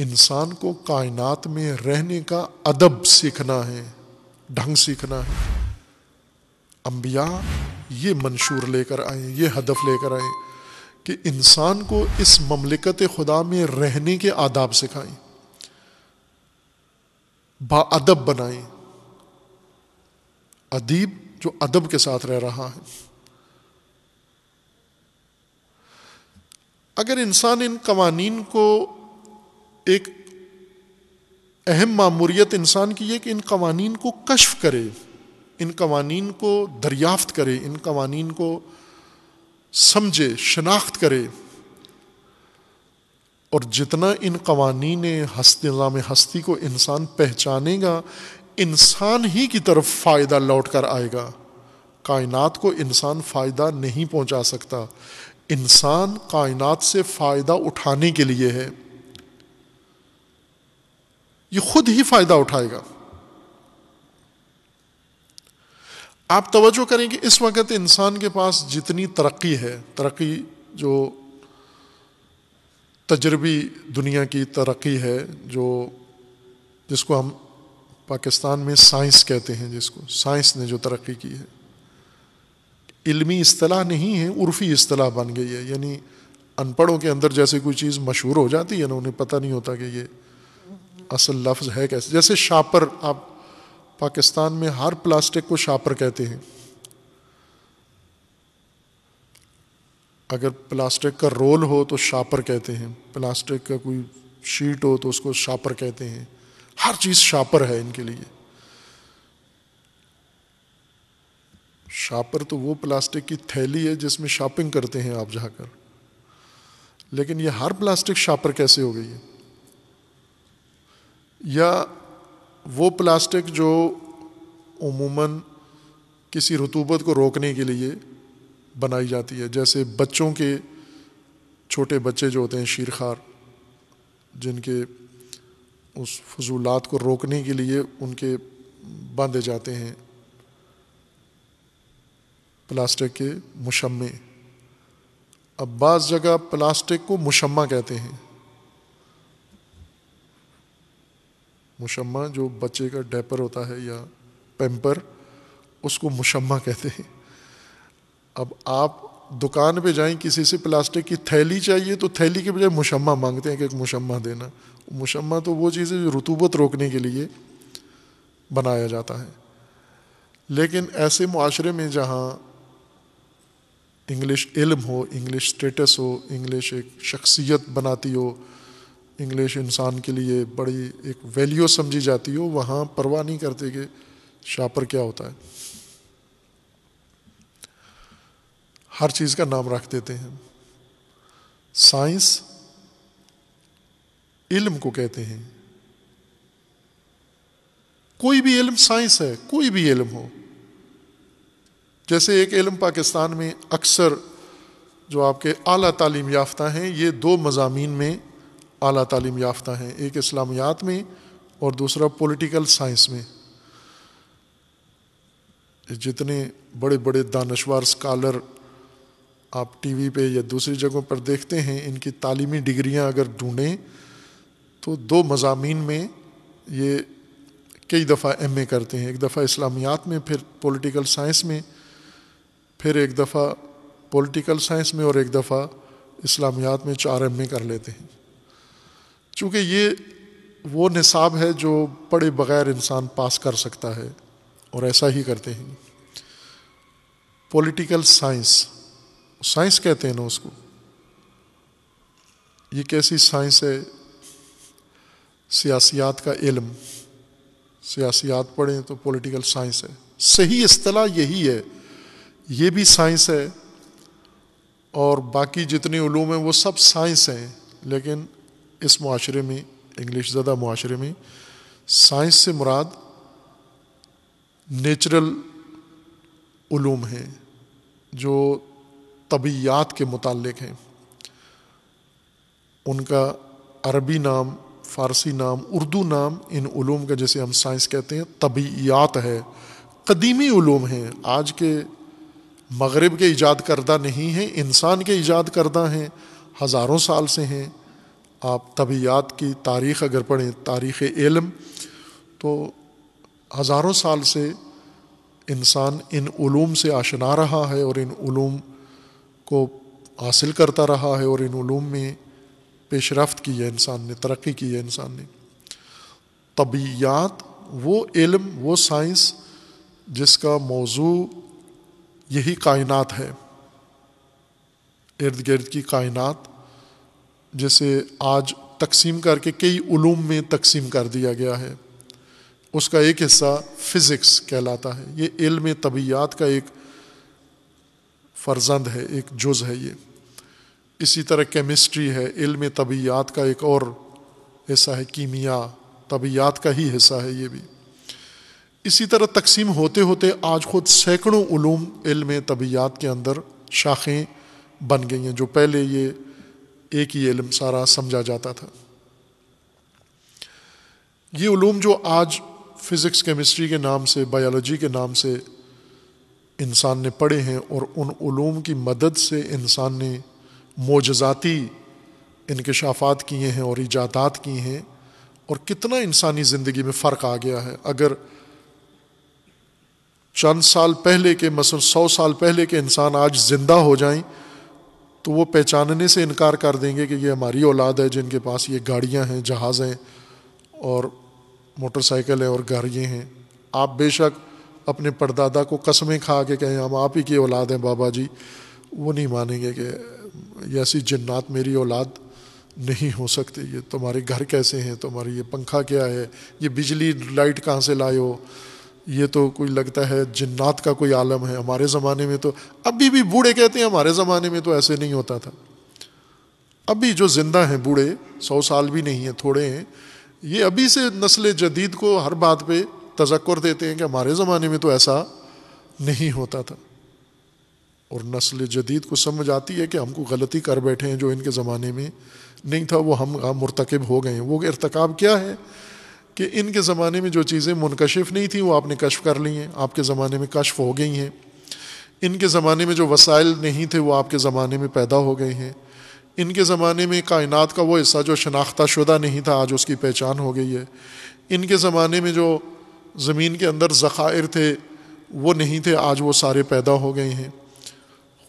इंसान को कायनात में रहने का अदब सीखना है ढंग सीखना है अंबिया ये मंशूर लेकर आए ये हदफ लेकर आए कि इंसान को इस ममलिकत खुदा में रहने के आदाब सिखाए बा अदब बनाए अदीब जो अदब के साथ रह रहा है अगर इंसान इन कवानीन को एक अहम मामूरीत इंसान की है कि इन कवानीन को कशफ करे इन कवानीन को दरियाफ्त करे इन कवानीन को समझे शनाख्त करे और जितना इन कवानीन हस्त निज़ाम हस्ती को इंसान पहचानेगा इंसान ही की तरफ फ़ायदा लौट कर आएगा कायनात को इंसान फ़ायदा नहीं पहुँचा सकता इंसान कायनात से फ़ायदा उठाने के लिए है ये खुद ही फायदा उठाएगा आप तवज्जो करें कि इस वक्त इंसान के पास जितनी तरक्की है तरक्की जो तजर्बी दुनिया की तरक्की है जो जिसको हम पाकिस्तान में साइंस कहते हैं जिसको साइंस ने जो तरक्की की है इल्मी असलाह नहीं है उर्फ़ी असलाह बन गई है यानी अनपढ़ों के अंदर जैसे कोई चीज़ मशहूर हो जाती है ना उन्हें पता नहीं होता कि ये असल लफ्ज़ है कैसे जैसे शापर आप पाकिस्तान में हर प्लास्टिक को शापर कहते हैं अगर प्लास्टिक का रोल हो तो शापर कहते हैं प्लास्टिक का कोई शीट हो तो उसको शापर कहते हैं हर चीज़ शापर है इनके लिए शापर तो वो प्लास्टिक की थैली है जिसमें शॉपिंग करते हैं आप जाकर लेकिन ये हर प्लास्टिक शापर कैसे हो गई है या वो प्लास्टिक जो उमूमन किसी रतूबत को रोकने के लिए बनाई जाती है जैसे बच्चों के छोटे बच्चे जो होते हैं शीरखार जिनके उस फजूलात को रोकने के लिए उनके बांधे जाते हैं प्लास्टिक के मुशम्मे अब बाज़ जगह प्लास्टिक को मुशम्मा कहते हैं मुशम्मा जो बच्चे का डैपर होता है या पेम्पर उसको मुशम्मा कहते हैं अब आप दुकान पे जाएं किसी से प्लास्टिक की थैली चाहिए तो थैली के बजाय मुशम्मा मांगते हैं कि एक मुशम्मा देना मुशम्मा तो वो चीज़ है जो रतूबत रोकने के लिए बनाया जाता है लेकिन ऐसे माशरे में जहाँ इंग्लिश इल्म हो इंग्लिश स्टेटस हो इंग्लिश एक शख्सियत बनाती हो इंग्लिश इंसान के लिए बड़ी एक वैल्यू समझी जाती हो वहाँ परवाह नहीं करते कि शापर क्या होता है हर चीज़ का नाम रख देते हैं साइंस इल्म को कहते हैं कोई भी इल्म साइंस है कोई भी इल्म हो जैसे एक इल्म पाकिस्तान में अक्सर जो आपके आला तालीम याफ्ता हैं ये दो मजामी में अली तालीम याफ्ता हैं एक इस्लामियात में और दूसरा पोलिटिकल साइंस में जितने बड़े बड़े दानशवार स्कॉलर आप टी वी पर या दूसरी जगहों पर देखते हैं इनकी तलीमी डिग्रियाँ अगर ढूँढें तो दो मजामी में ये कई दफ़ा एम ए करते हैं एक दफ़ा इस्लामियात में फिर पॉलिटिकल साइंस में फिर एक दफ़ा पॉलिटिकल साइंस में और एक दफ़ा इस्लामियात में चार एम ए कर लेते हैं चूँकि ये वो निसाब है जो पढ़े बगैर इंसान पास कर सकता है और ऐसा ही करते हैं पॉलिटिकल साइंस साइंस कहते हैं ना उसको ये कैसी साइंस है सियासियात का इल्म सियासियात पढ़ें तो पॉलिटिकल साइंस है सही अतलाह यही है ये भी साइंस है और बाकी जितने ूम हैं वो सब साइंस हैं लेकिन इस माशरे में इंग्लिश ज़दा माशरे में साइंस से मुराद नेचुरल ूम हैं जो तबीयात के मुतालिक हैं उनका अरबी नाम फ़ारसी नाम उर्दू नाम इन ूम का जैसे हम साइंस कहते हैं तबीयात है कदीमी ूम हैं आज के मगरब के ईजाद करदा नहीं हैं इंसान के ईजाद करदा हैं हज़ारों साल से हैं आप तबियात की तारीख़ अगर पढ़ें तारीख़ इलम तो हज़ारों साल से इंसान इन ूम से आशना रहा है और इन ूम को हासिल करता रहा है और इन ूम में पेशरफ की है इंसान ने तरक्की की है इंसान ने तबियात वो इलम वो साइंस जिसका मौजू यही कायनात है इर्द गिर्द की कायनात जैसे आज तकसीम करके कई ूम में तकसीम कर दिया गया है उसका एक हिस्सा फिज़िक्स कहलाता है ये इल्म तबियात का एक फर्जंद है एक जुज़ है ये इसी तरह केमिस्ट्री है इल्म तबियात का एक और हिस्सा है कीमिया तबियात का ही हिस्सा है ये भी इसी तरह तकसीम होते होते आज खुद सैकड़ों ूम इल्म तबीयात के अंदर शाखें बन गई हैं जो पहले ये एक ही इल्म सारा समझा जाता था ये ूम जो आज फिज़िक्स केमिस्ट्री के नाम से बायोलॉजी के नाम से इंसान ने पढ़े हैं और उन ूम की मदद से इंसान ने मोजाती इनकशाफात किए हैं और ईजादात किए हैं और कितना इंसानी ज़िंदगी में फ़र्क आ गया है अगर चंद साल पहले के मसल सौ साल पहले के इंसान आज ज़िंदा हो जाएं तो वो पहचानने से इनकार कर देंगे कि ये हमारी औलाद है जिनके पास ये गाड़ियाँ हैं जहाज़ हैं और मोटरसाइकिल हैं और गाड़ियाँ हैं आप बेशक अपने परदादा को कस्में खा के कहें हम आप ही की औलाद हैं बाबा जी वो नहीं मानेंगे कि ऐसी जन्नात मेरी औलाद नहीं हो सकती ये तुम्हारे घर कैसे हैं तुम्हारी ये पंखा क्या है ये बिजली लाइट कहाँ से लाए हो ये तो कोई लगता है जन्नात का कोई आलम है हमारे ज़माने में तो अभी भी बूढ़े कहते हैं हमारे ज़माने में तो ऐसे नहीं होता था अभी जो ज़िंदा हैं बूढ़े सौ साल भी नहीं हैं थोड़े हैं ये अभी से नस्ल जदीद को हर बात पर तजक्र देते हैं कि हमारे ज़माने में तो ऐसा नहीं होता था और नस्ल जदीद को समझ आती है कि हमको गलती कर बैठे हैं जो इनके ज़माने में नहीं था वो हम मरतकब हो गए हैं वो इरतकब क्या है कि इनके ज़माने में जो चीज़ें मुनकशिफ नहीं थी वो आपने कशफ कर ली हैं आपके ज़माने में कशफ हो गई हैं इनके ज़माने में जो वसाइल नहीं थे वो आपके ज़माने में पैदा हो गए हैं इनके ज़माने में कायनात का वो हिस्सा जो शनाख्ता शुदा नहीं था आज उसकी पहचान हो गई है इनके ज़माने में जो ज़मीन के अंदर ज़ख़ायर थे वो नहीं थे आज वो सारे पैदा हो गए हैं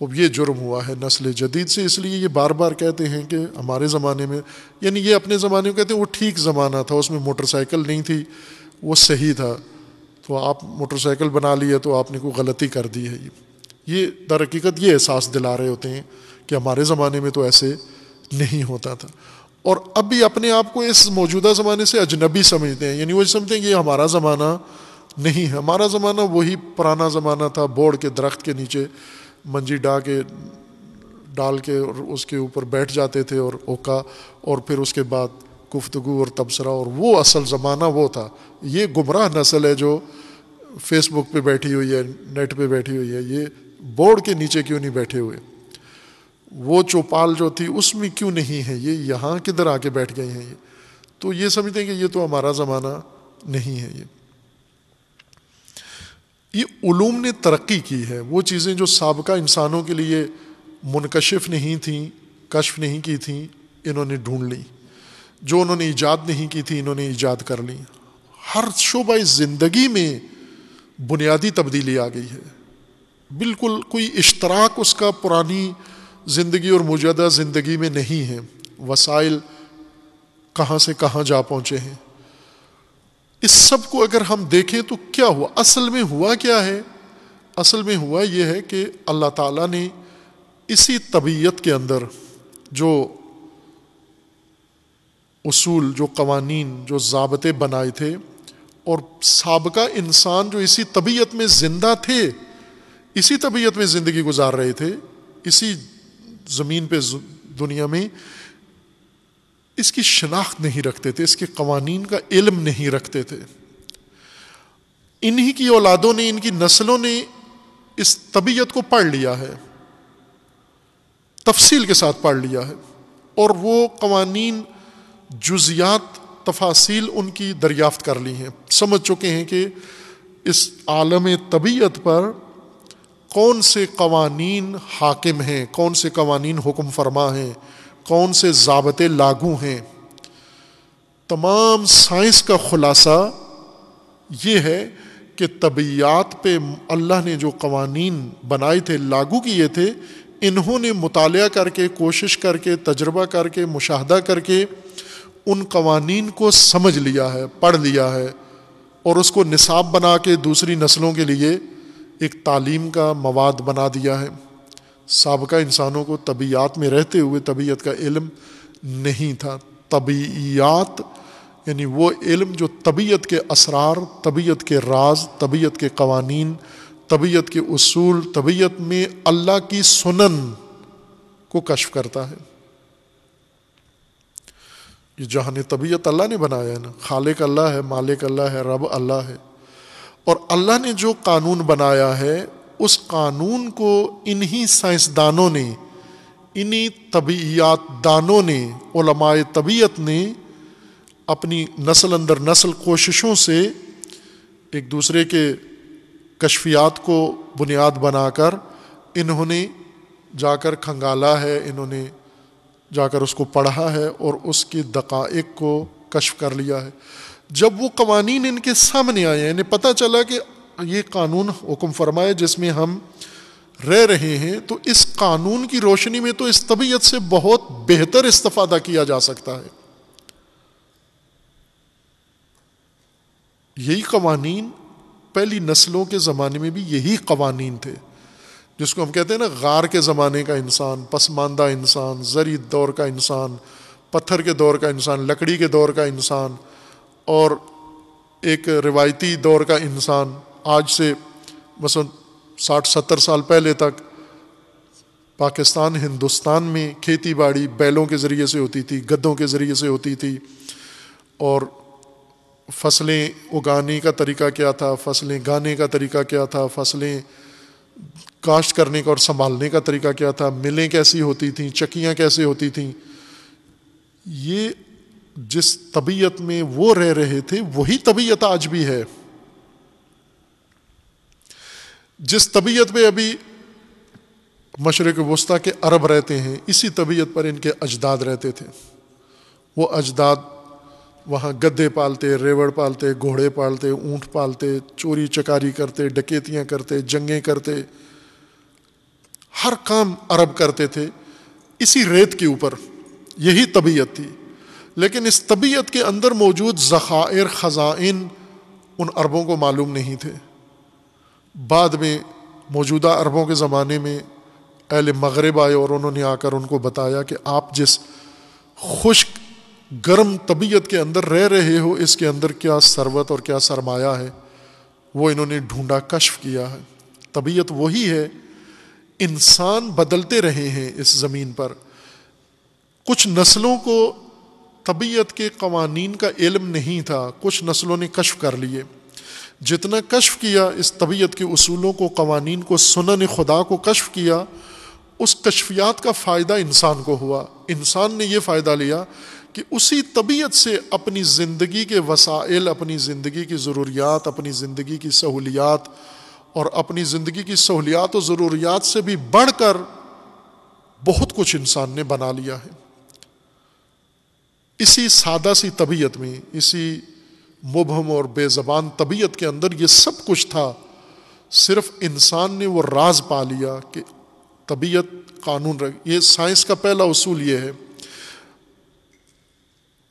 अब ये जुर्म हुआ है नस्ल जदीद से इसलिए ये बार बार कहते हैं कि हमारे ज़माने में यानी ये अपने ज़माने में कहते हैं वो ठीक ज़माना था उसमें मोटरसाइकिल नहीं थी वो सही था तो आप मोटरसाइकिल बना लिया तो आपने कोई गलती कर दी है ये ये दर हकीकत ये एहसास दिला रहे होते हैं कि हमारे ज़माने में तो ऐसे नहीं होता था और अब भी अपने आप को इस मौजूदा ज़माने से अजनबी समझते हैं यानी वो समझते हैं कि ये हमारा ज़माना नहीं है हमारा ज़माना वही पुराना ज़माना था बोर्ड के दरख्त के नीचे मंजी डा के डाल के और उसके ऊपर बैठ जाते थे और ओका और फिर उसके बाद गुफ्तगु और तबसरा और वो असल ज़माना वो था ये गुमराह नस्ल है जो फेसबुक पे बैठी हुई है नेट पे बैठी हुई है ये बोर्ड के नीचे क्यों नहीं बैठे हुए वो चौपाल जो थी उसमें क्यों नहीं है ये यहाँ किधर आके बैठ गए हैं ये तो ये समझते हैं कि ये तो हमारा ज़माना नहीं है ये ये ूम ने तरक्की की है वो चीज़ें जो सबका इंसानों के लिए मुनकशिफ नहीं थी कशफ नहीं की थी इन्होंने ढूंढ ली जो उन्होंने ईजाद नहीं की थी इन्होंने ईजाद कर ली हर शोबा ज़िंदगी में बुनियादी तब्दीली आ गई है बिल्कुल कोई इश्तराक उसका पुरानी ज़िंदगी और मौजूदा ज़िंदगी में नहीं है वसाइल कहाँ से कहाँ जा पहुँचे हैं इस सब को अगर हम देखें तो क्या हुआ असल में हुआ क्या है असल में हुआ यह है कि अल्लाह ताला ने इसी तबीयत के अंदर जो उसूल जो कवानीन जो जबते बनाए थे और सबका इंसान जो इसी तबीयत में ज़िंदा थे इसी तबीयत में ज़िंदगी गुजार रहे थे इसी ज़मीन पे दुनिया में इसकी शनाख्त नहीं रखते थे इसके कवानीन का इल्म नहीं रखते थे इन्हीं की औलादों ने इनकी नस्लों ने इस तबीयत को पढ़ लिया है तफसील के साथ पढ़ लिया है और वो कवानीन जुजियात तफासिल उनकी दरियाफ्त कर ली हैं समझ चुके हैं कि इस आलम तबीयत पर कौन से कवानीन हाकिम हैं कौन से कवानीन हुक्म फरमा हैं कौन से ज़ाबते लागू हैं तमाम साइंस का ख़ुलासा ये है कि तबियात पे अल्लाह ने जो कवानीन बनाए थे लागू किए थे इन्होंने मुताल करके कोशिश करके तजर्बा करके मुशाह करके उन कवानीन को समझ लिया है पढ़ लिया है और उसको निसाब बना के दूसरी नस्लों के लिए एक तालीम का मवाद बना दिया है सबका इंसानों को तबीयात में रहते हुए तबीयत का इलम नहीं था तबीयात यानी वो इलम जो तबीयत के असरार तबीयत के राज तबीयत के कवानीन तबीयत के असूल तबीयत में अल्लाह की सुनन को कशफ करता है ये जहान तबीयत अल्लाह ने बनाया है ना खालिक अल्लाह है मालिक अल्लाह है रब अल्लाह है और अल्लाह ने जो कानून बनाया है उस कानून को इन्हीं साइंसदानों ने इन्हीं तबीयात दानों ने ओलमाए तबीयत ने अपनी नस्ल अंदर नस्ल कोशिशों से एक दूसरे के कशफियात को बुनियाद बनाकर इन्होंने जाकर खंगाला है इन्होंने जाकर उसको पढ़ा है और उसके दकाइक को कशफ कर लिया है जब वो कवानीन इनके सामने आए इन्हें पता चला कि ये कानून हुक्म फरमाए जिसमें हम रह रहे हैं तो इस कानून की रोशनी में तो इस तबीयत से बहुत बेहतर इस्तादा किया जा सकता है यही कवानीन पहली नस्लों के ज़माने में भी यही कवानीन थे जिसको हम कहते हैं ना गार के ज़माने का इंसान पसमानदा इंसान जरी दौर का इंसान पत्थर के दौर का इंसान लकड़ी के दौर का इंसान और एक रिवायती दौर का इंसान आज से मसलन साठ सत्तर साल पहले तक पाकिस्तान हिंदुस्तान में खेती बाड़ी बैलों के ज़रिए से होती थी गद्दों के ज़रिए से होती थी और फसलें उगाने का तरीका क्या था फसलें गाने का तरीका क्या था फसलें काश्त करने का और संभालने का तरीका क्या था मिलें कैसी होती थी चक्कियाँ कैसे होती थी ये जिस तबीयत में वो रह रहे थे वही तबीयत आज भी है जिस तबीयत पे अभी मशरक़ वस्ती के अरब रहते हैं इसी तबीयत पर इनके अजदाद रहते थे वो अजदाद वहाँ गद्दे पालते रेवड़ पालते घोड़े पालते ऊँट पालते चोरी चकारी करते डकैतियाँ करते जंगें करते हर काम अरब करते थे इसी रेत के ऊपर यही तबीयत थी लेकिन इस तबीयत के अंदर मौजूद ज़ख़ायर ख़ज़ाइन उन अरबों को मालूम नहीं थे बाद में मौजूदा अरबों के ज़माने में अहल मगरब आए और उन्होंने आकर उनको बताया कि आप जिस खुश्क गर्म तबीयत के अंदर रह रहे हो इसके अंदर क्या सरबत और क्या सरमाया है वो इन्होंने ढूँढा कशफ किया है तबीयत वही है इंसान बदलते रहे हैं इस ज़मीन पर कुछ नस्लों को तबीयत के कवानीन का इलम नहीं था कुछ नस्लों ने कशफ कर लिए जितना कशफ किया इस तबीयत के असूलों को कवानीन को सुनन खुदा को कशफ किया उस कशफियात का फ़ायदा इंसान को हुआ इंसान ने यह फ़ायदा लिया कि उसी तबीयत से अपनी ज़िंदगी के वसाइल अपनी ज़िंदगी की ज़रूरियात अपनी ज़िंदगी की सहूलियात और अपनी ज़िंदगी की सहूलियात और ज़रूरियात से भी बढ़ कर बहुत कुछ इंसान ने बना लिया है इसी सादा सी तबीयत में इसी मुबहम और बेज़बान तबीयत के अंदर ये सब कुछ था सिर्फ इंसान ने वो राज पा लिया कि तबीयत कानून रख ये साइंस का पहला असूल ये है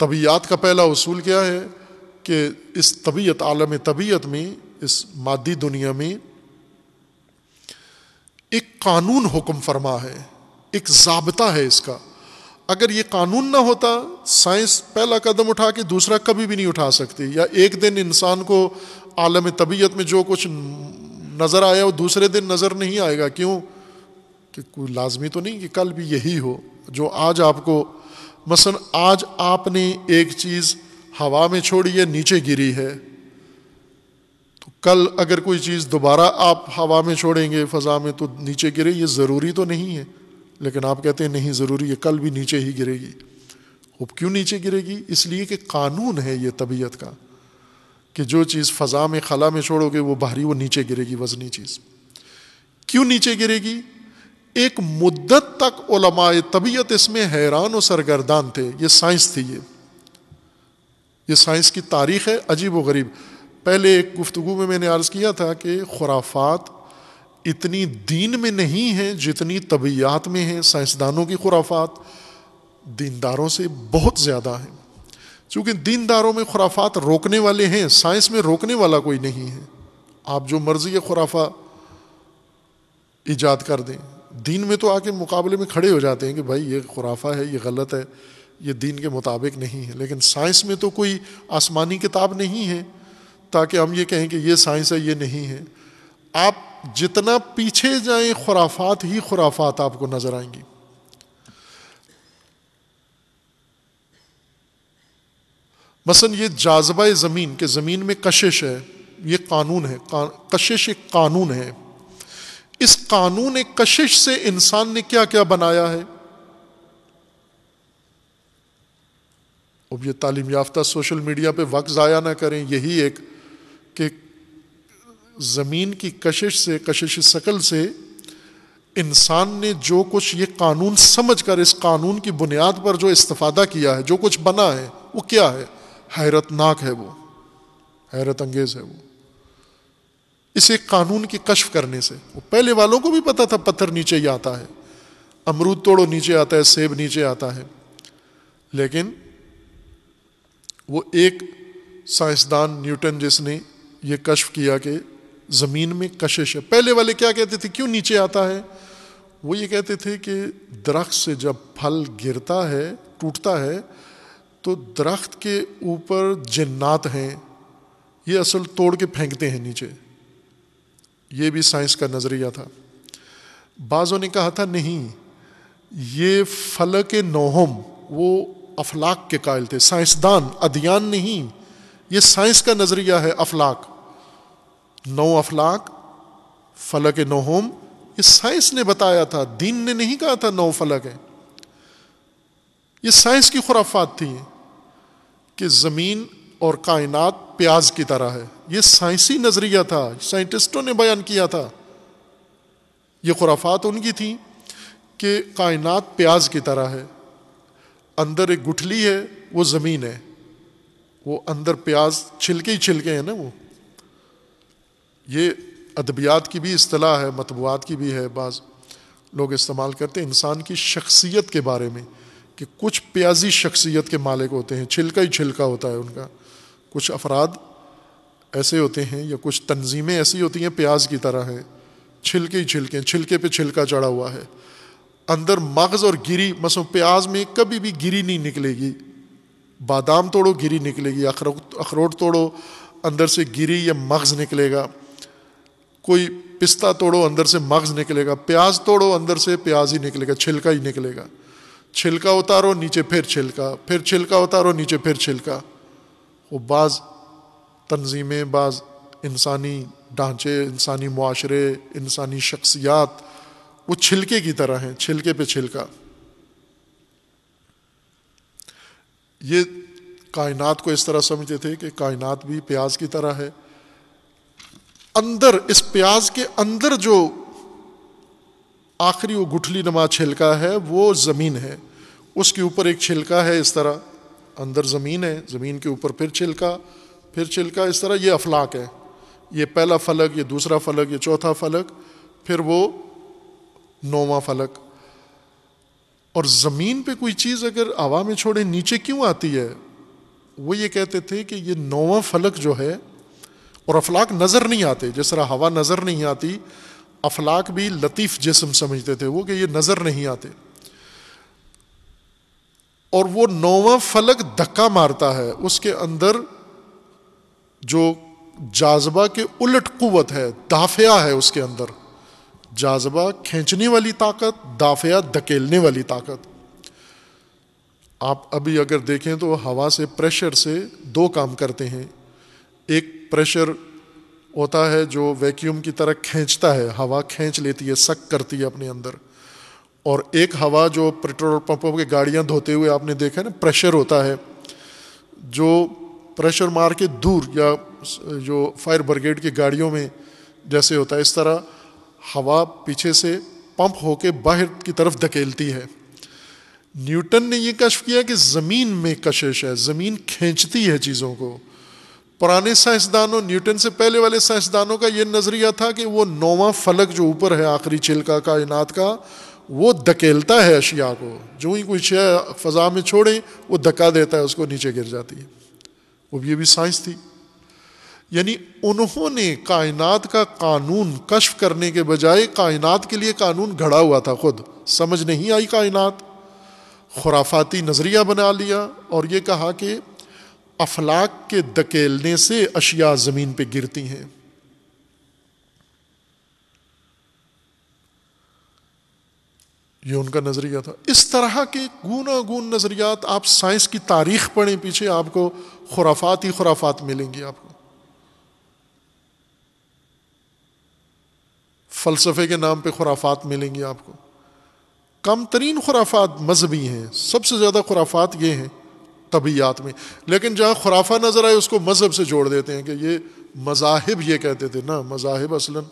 तबीयात का पहला उसूल क्या है कि इस तबीयत आलम तबीयत में इस मादी दुनिया में एक कानून हुक्म फरमा है एक जाबता है इसका अगर ये कानून ना होता साइंस पहला कदम उठा के दूसरा कभी भी नहीं उठा सकती या एक दिन इंसान को आलम तबीयत में जो कुछ नज़र आया वो दूसरे दिन नज़र नहीं आएगा क्यों कि कोई लाजमी तो नहीं कि कल भी यही हो जो आज आपको मसन आज आपने एक चीज़ हवा में छोड़ी है नीचे गिरी है तो कल अगर कोई चीज़ दोबारा आप हवा में छोड़ेंगे फ़ज़ा में तो नीचे गिरे ये ज़रूरी तो नहीं है लेकिन आप कहते हैं नहीं ज़रूरी है कल भी नीचे ही गिरेगी वो क्यों नीचे गिरेगी इसलिए कि कानून है ये तबीयत का कि जो चीज़ फ़ज़ा में खला में छोड़ोगे वो बाहरी वो नीचे गिरेगी वजनी चीज़ क्यों नीचे गिरेगी एक मुद्दत तक ओलमाए तबीयत इसमें हैरान और सरगर्दान थे ये साइंस थी ये ये साइंस की तारीख है अजीब व गरीब पहले एक गुफ्तु में मैंने अर्ज़ किया था कि खुराफात इतनी दीन में नहीं है जितनी तबीयात में है साइंसदानों की खुराफात दीनदारों से बहुत ज़्यादा है चूँकि दीनदारों में खुराफात रोकने वाले हैं साइंस में रोकने वाला कोई नहीं है आप जो मर्ज़ी के खुराफा ईजाद कर दें दीन में तो आके मुकाबले में खड़े हो जाते हैं कि भाई ये खुराफा है ये गलत है ये दीन के मुताबिक नहीं है लेकिन साइंस में तो कोई आसमानी किताब नहीं है ताकि हम ये कहें कि ये साइंस है ये नहीं है आप जितना पीछे जाएं खुराफात ही खुराफात आपको नजर आएंगी मसन ये जाजबा ज़मीन के ज़मीन में कशिश है ये कानून है कशिश एक कानून है इस कानून कशिश से इंसान ने क्या क्या बनाया है अब ये तालीम याफ्ता सोशल मीडिया पे वक्त ज़ाया ना करें यही एक कि ज़मीन की कशिश से कशिश शकल से इंसान ने जो कुछ ये कानून समझ कर इस कानून की बुनियाद पर जो इस्तफ़ादा किया है जो कुछ बना है वो क्या है हैरतनाक है वो हैरत अंगेज है वो इसे कानून की कश्फ करने से वो पहले वालों को भी पता था पत्थर नीचे ही आता है अमरूद तोड़ो नीचे आता है सेब नीचे आता है लेकिन वो एक साइंसदान न्यूटन जिसने ये कश्फ किया कि ज़मीन में कशिश है पहले वाले क्या कहते थे क्यों नीचे आता है वो ये कहते थे कि दरख्त से जब फल गिरता है टूटता है तो दरख्त के ऊपर जन्नात हैं ये असल तोड़ के फेंकते हैं नीचे ये भी साइंस का नज़रिया था बाज़ों ने कहा था नहीं ये फल के नोहम वो अफलाक के कायल थे साइंसदान अध्यन नहीं ये साइंस का नज़रिया है अफलाक नो अफलाक फलक नो होम ये साइंस ने बताया था दीन ने नहीं कहा था नौ फलक है ये साइंस की खुराफात थी कि ज़मीन और कायनात प्याज की तरह है यह साइंसी नज़रिया था साइंटिस्टों ने बयान किया था यह खुराफात उनकी थी कि कायनात प्याज की तरह है अंदर एक गुठली है वो ज़मीन है वो अंदर प्याज छिलके ही छिलके हैं ना वो ये अदबियात की भी असलाह है मतबूआत की भी है बाज़ लोग इस्तेमाल करते हैं इंसान की शख्सियत के बारे में कि कुछ प्याजी शख्सियत के मालिक होते हैं छिलका ही छिलका होता है उनका कुछ अफराद ऐसे होते हैं या कुछ तनज़ीमें ऐसी होती हैं प्याज की तरह हैं छिलके ही छिलके छिलके पे छिलका चढ़ा हुआ है अंदर मगज़ और गिरी मसों प्याज में कभी भी गिरी नहीं निकलेगी बादाम तोड़ो गिरी निकलेगी अखरो अखरोट तोड़ो अंदर से गिरी या मगज़ निकलेगा कोई पिस्ता तोड़ो अंदर से मग्ज़ निकलेगा प्याज तोड़ो अंदर से प्याज ही निकलेगा छिलका ही निकलेगा छिलका उतारो नीचे फिर छिलका फिर छिलका उतारो नीचे फिर छिलका वो बाज़ तनजीमें बाज़ इंसानी ढांचे इंसानी माशरे इंसानी शख्सियात वो छिलके की तरह हैं छिलके पे छिलका ये कायनात को इस तरह समझते थे कि कायनात भी प्याज की तरह है अंदर इस प्याज के अंदर जो आखिरी वो गुठली नमा छिलका है वो ज़मीन है उसके ऊपर एक छिलका है इस तरह अंदर ज़मीन है ज़मीन के ऊपर फिर छिलका फिर छिलका इस तरह ये अफलाक है ये पहला फलक ये दूसरा फलक ये चौथा फलक फिर वो नौवा फलक और ज़मीन पे कोई चीज़ अगर हवा में छोड़े नीचे क्यों आती है वो ये कहते थे कि ये नौवा फलक जो है और अफलाक नज़र नहीं आते जिस तरह हवा नज़र नहीं आती अफलाक भी लतीफ़ जिसम समझते थे वो कि ये नज़र नहीं आते और वो नौवा फलक धक्का मारता है उसके अंदर जो जाजबा के उलट कुवत है दाफिया है उसके अंदर जाजबा खींचने वाली ताकत दाफिया धकेलने वाली ताकत आप अभी अगर देखें तो हवा से प्रेशर से दो काम करते हैं एक प्रेशर होता है जो वैक्यूम की तरह खींचता है हवा खींच लेती है सक करती है अपने अंदर और एक हवा जो पेट्रोल पंपों की गाड़ियाँ धोते हुए आपने देखा है ना प्रेशर होता है जो प्रेशर मार के दूर या जो फायर ब्रिगेड की गाड़ियों में जैसे होता है इस तरह हवा पीछे से पंप होके बाहर की तरफ धकेलती है न्यूटन ने यह कश्फ किया कि ज़मीन में कशिश है ज़मीन खींचती है चीज़ों को पुराने साइंसदानों न्यूटन से पहले वाले साइंसदानों का ये नज़रिया था कि वो नोवा फलक जो ऊपर है आखिरी छिलका कायनात का वो धकेलता है अशिया को जो ही कोई शय फजा में छोड़े वो धक्का देता है उसको नीचे गिर जाती है वो ये भी साइंस थी यानी उन्होंने कायनात का कानून कश्फ करने के बजाय कायनात के लिए कानून घड़ा हुआ था खुद समझ नहीं आई कायनात खुराफाती नज़रिया बना लिया और ये कहा कि अफलाक के धकेलने से अशिया ज़मीन पर गिरती हैं ये उनका नज़रिया था इस तरह के गुना गुन नज़रियात आप साइंस की तारीख पढ़े पीछे आपको खुराफात ही खुराफात मिलेंगी आपको फ़लसफ़े के नाम पर खुराफात मिलेंगी आपको कम तरीन खुराफात मजहबी हैं सबसे ज़्यादा खुराफात ये हैं तबीयात में लेकिन जहाँ खुराफा नज़र आए उसको मज़हब से जोड़ देते हैं कि ये मजाहब ये कहते थे ना मजाहब असला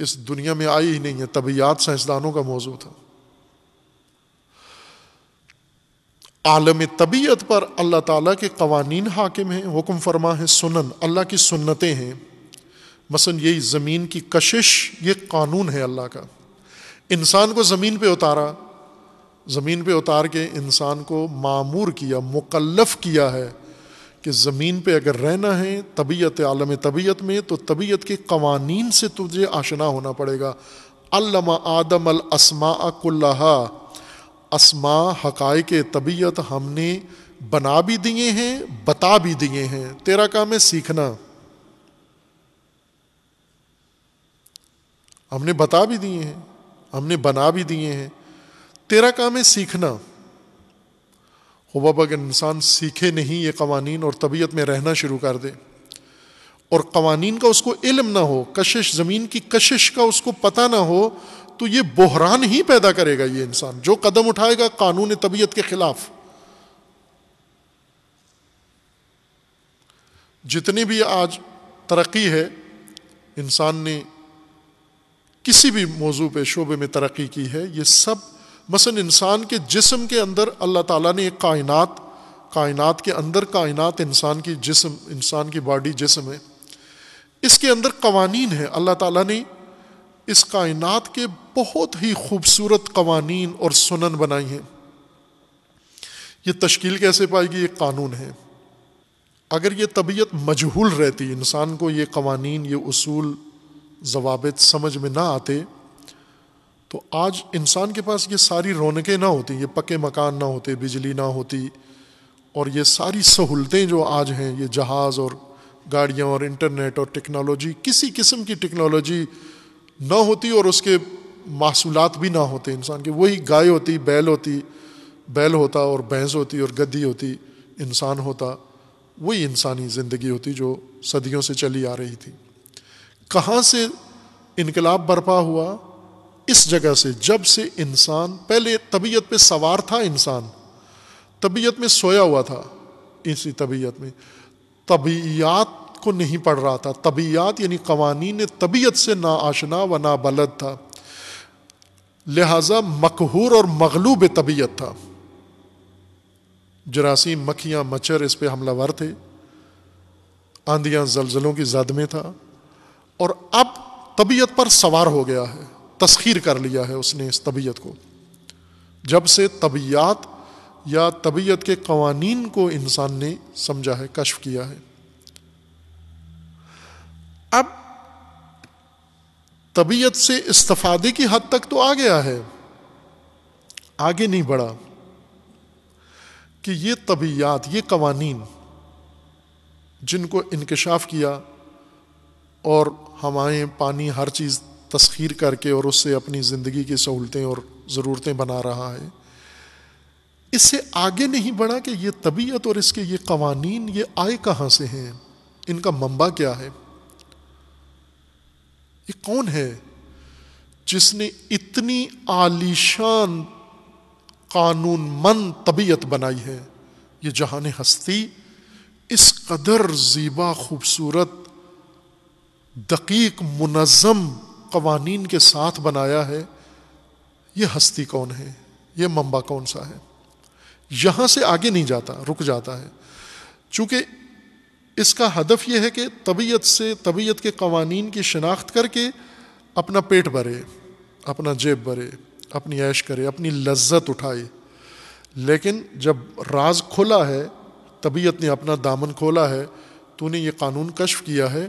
इस दुनिया में आई ही नहीं है तबीयात साइंसदानों का मौजू था आलम तबीयत पर अल्लाह ताला के कवानीन हाकिम हैं हुक्म फरमा है सुनन अल्लाह की सुन्नतें हैं मसलन यही ज़मीन की कशिश ये कानून है अल्लाह का इंसान को ज़मीन पर उतारा ज़मीन पे उतार के इंसान को मामूर किया मुकल्लफ किया है कि ज़मीन पे अगर रहना है तबीयत आलम तबीयत में तो तबीयत के कवानीन से तुझे आशना होना पड़ेगा अल्लामा आदम अल असमा कुल्लहा असमा हकाय के तबीयत हमने बना भी दिए हैं बता भी दिए हैं तेरा काम है सीखना हमने बता भी दिए हैं हमने बना भी दिए हैं तेरा काम है सीखना हुबाब अगर इंसान सीखे नहीं ये कवानीन और तबीयत में रहना शुरू कर दे और कवानीन का उसको इल्म ना हो कशिश ज़मीन की कशिश का उसको पता ना हो तो ये बहरान ही पैदा करेगा ये इंसान जो कदम उठाएगा कानून तबीयत के खिलाफ जितनी भी आज तरक्की है इंसान ने किसी भी मौजू पे शोबे में तरक्की की है यह सब मसन इंसान के जिसम के अंदर अल्लाह ताला ने एक कायनात कायनात के अंदर कायनात इंसान की जिसम इंसान की बॉडी जिसम है इसके अंदर कवानीन है अल्लाह ताला ने इस कायनात के बहुत ही खूबसूरत कवानीन और सुनन बनाई हैं ये तश्कील कैसे पाएगी ये कानून है अगर ये तबीयत मजहूल रहती इंसान को ये कवानीन ये उसूल जवाब समझ में ना आते तो आज इंसान के पास ये सारी रौनकें ना होती ये पक्के मकान ना होते बिजली ना होती और ये सारी सहूलतें जो आज हैं ये जहाज़ और गाड़ियाँ और इंटरनेट और टेक्नोलॉजी किसी किस्म की टेक्नोलॉजी ना होती और उसके मासूलत भी ना होते इंसान के वही गाय होती बैल होती बैल होता और भैंस होती और गद्दी होती इंसान होता वही इंसानी ज़िंदगी होती जो सदियों से चली आ रही थी कहाँ से इनकलाब बर्पा हुआ इस जगह से जब से इंसान पहले तबीयत पे सवार था इंसान तबीयत में सोया हुआ था इसी तबीयत में तबीयात को नहीं पढ़ रहा था तबीयात यानी ने तबीयत से ना आशना व ना बलद था लिहाजा मकहूर और मगलूब तबीयत था जरासीम मक्खियाँ मच्छर इस पर हमलावर थे आंधियाँ जलजलों की जद में था और अब तबीयत पर सवार हो गया है तस्खीर कर लिया है उसने इस तबीयत को जब से तबीयात या तबीयत के कवानीन को इंसान ने समझा है कश्फ किया है अब तबीयत से इस्तफादे की हद तक तो आ गया है आगे नहीं बढ़ा कि ये तबीयात ये कवानीन जिनको इनकशाफ किया और हवाएं पानी हर चीज़ तस्खीर करके और उससे अपनी ज़िंदगी की सहूलतें और ज़रूरतें बना रहा है इससे आगे नहीं बढ़ा कि ये तबीयत और इसके ये कवानीन ये आए कहाँ से हैं इनका मम्बा क्या है ये कौन है जिसने इतनी आलीशान कानून मंद तबीयत बनाई है ये जहान हस्ती इस कदर ज़ीबा खूबसूरत दकीक मुनज़म कवानीन के साथ बनाया है यह हस्ती कौन है यह मम्बा कौन सा है यहाँ से आगे नहीं जाता रुक जाता है चूंकि इसका हदफ यह है कि तबीयत से तबीयत के कवानीन की शिनाख्त करके अपना पेट भरे अपना जेब भरे अपनी ऐश करे अपनी लज्जत उठाए लेकिन जब राज खोला है तबीयत ने अपना दामन खोला है तूने ये कानून कश्फ किया है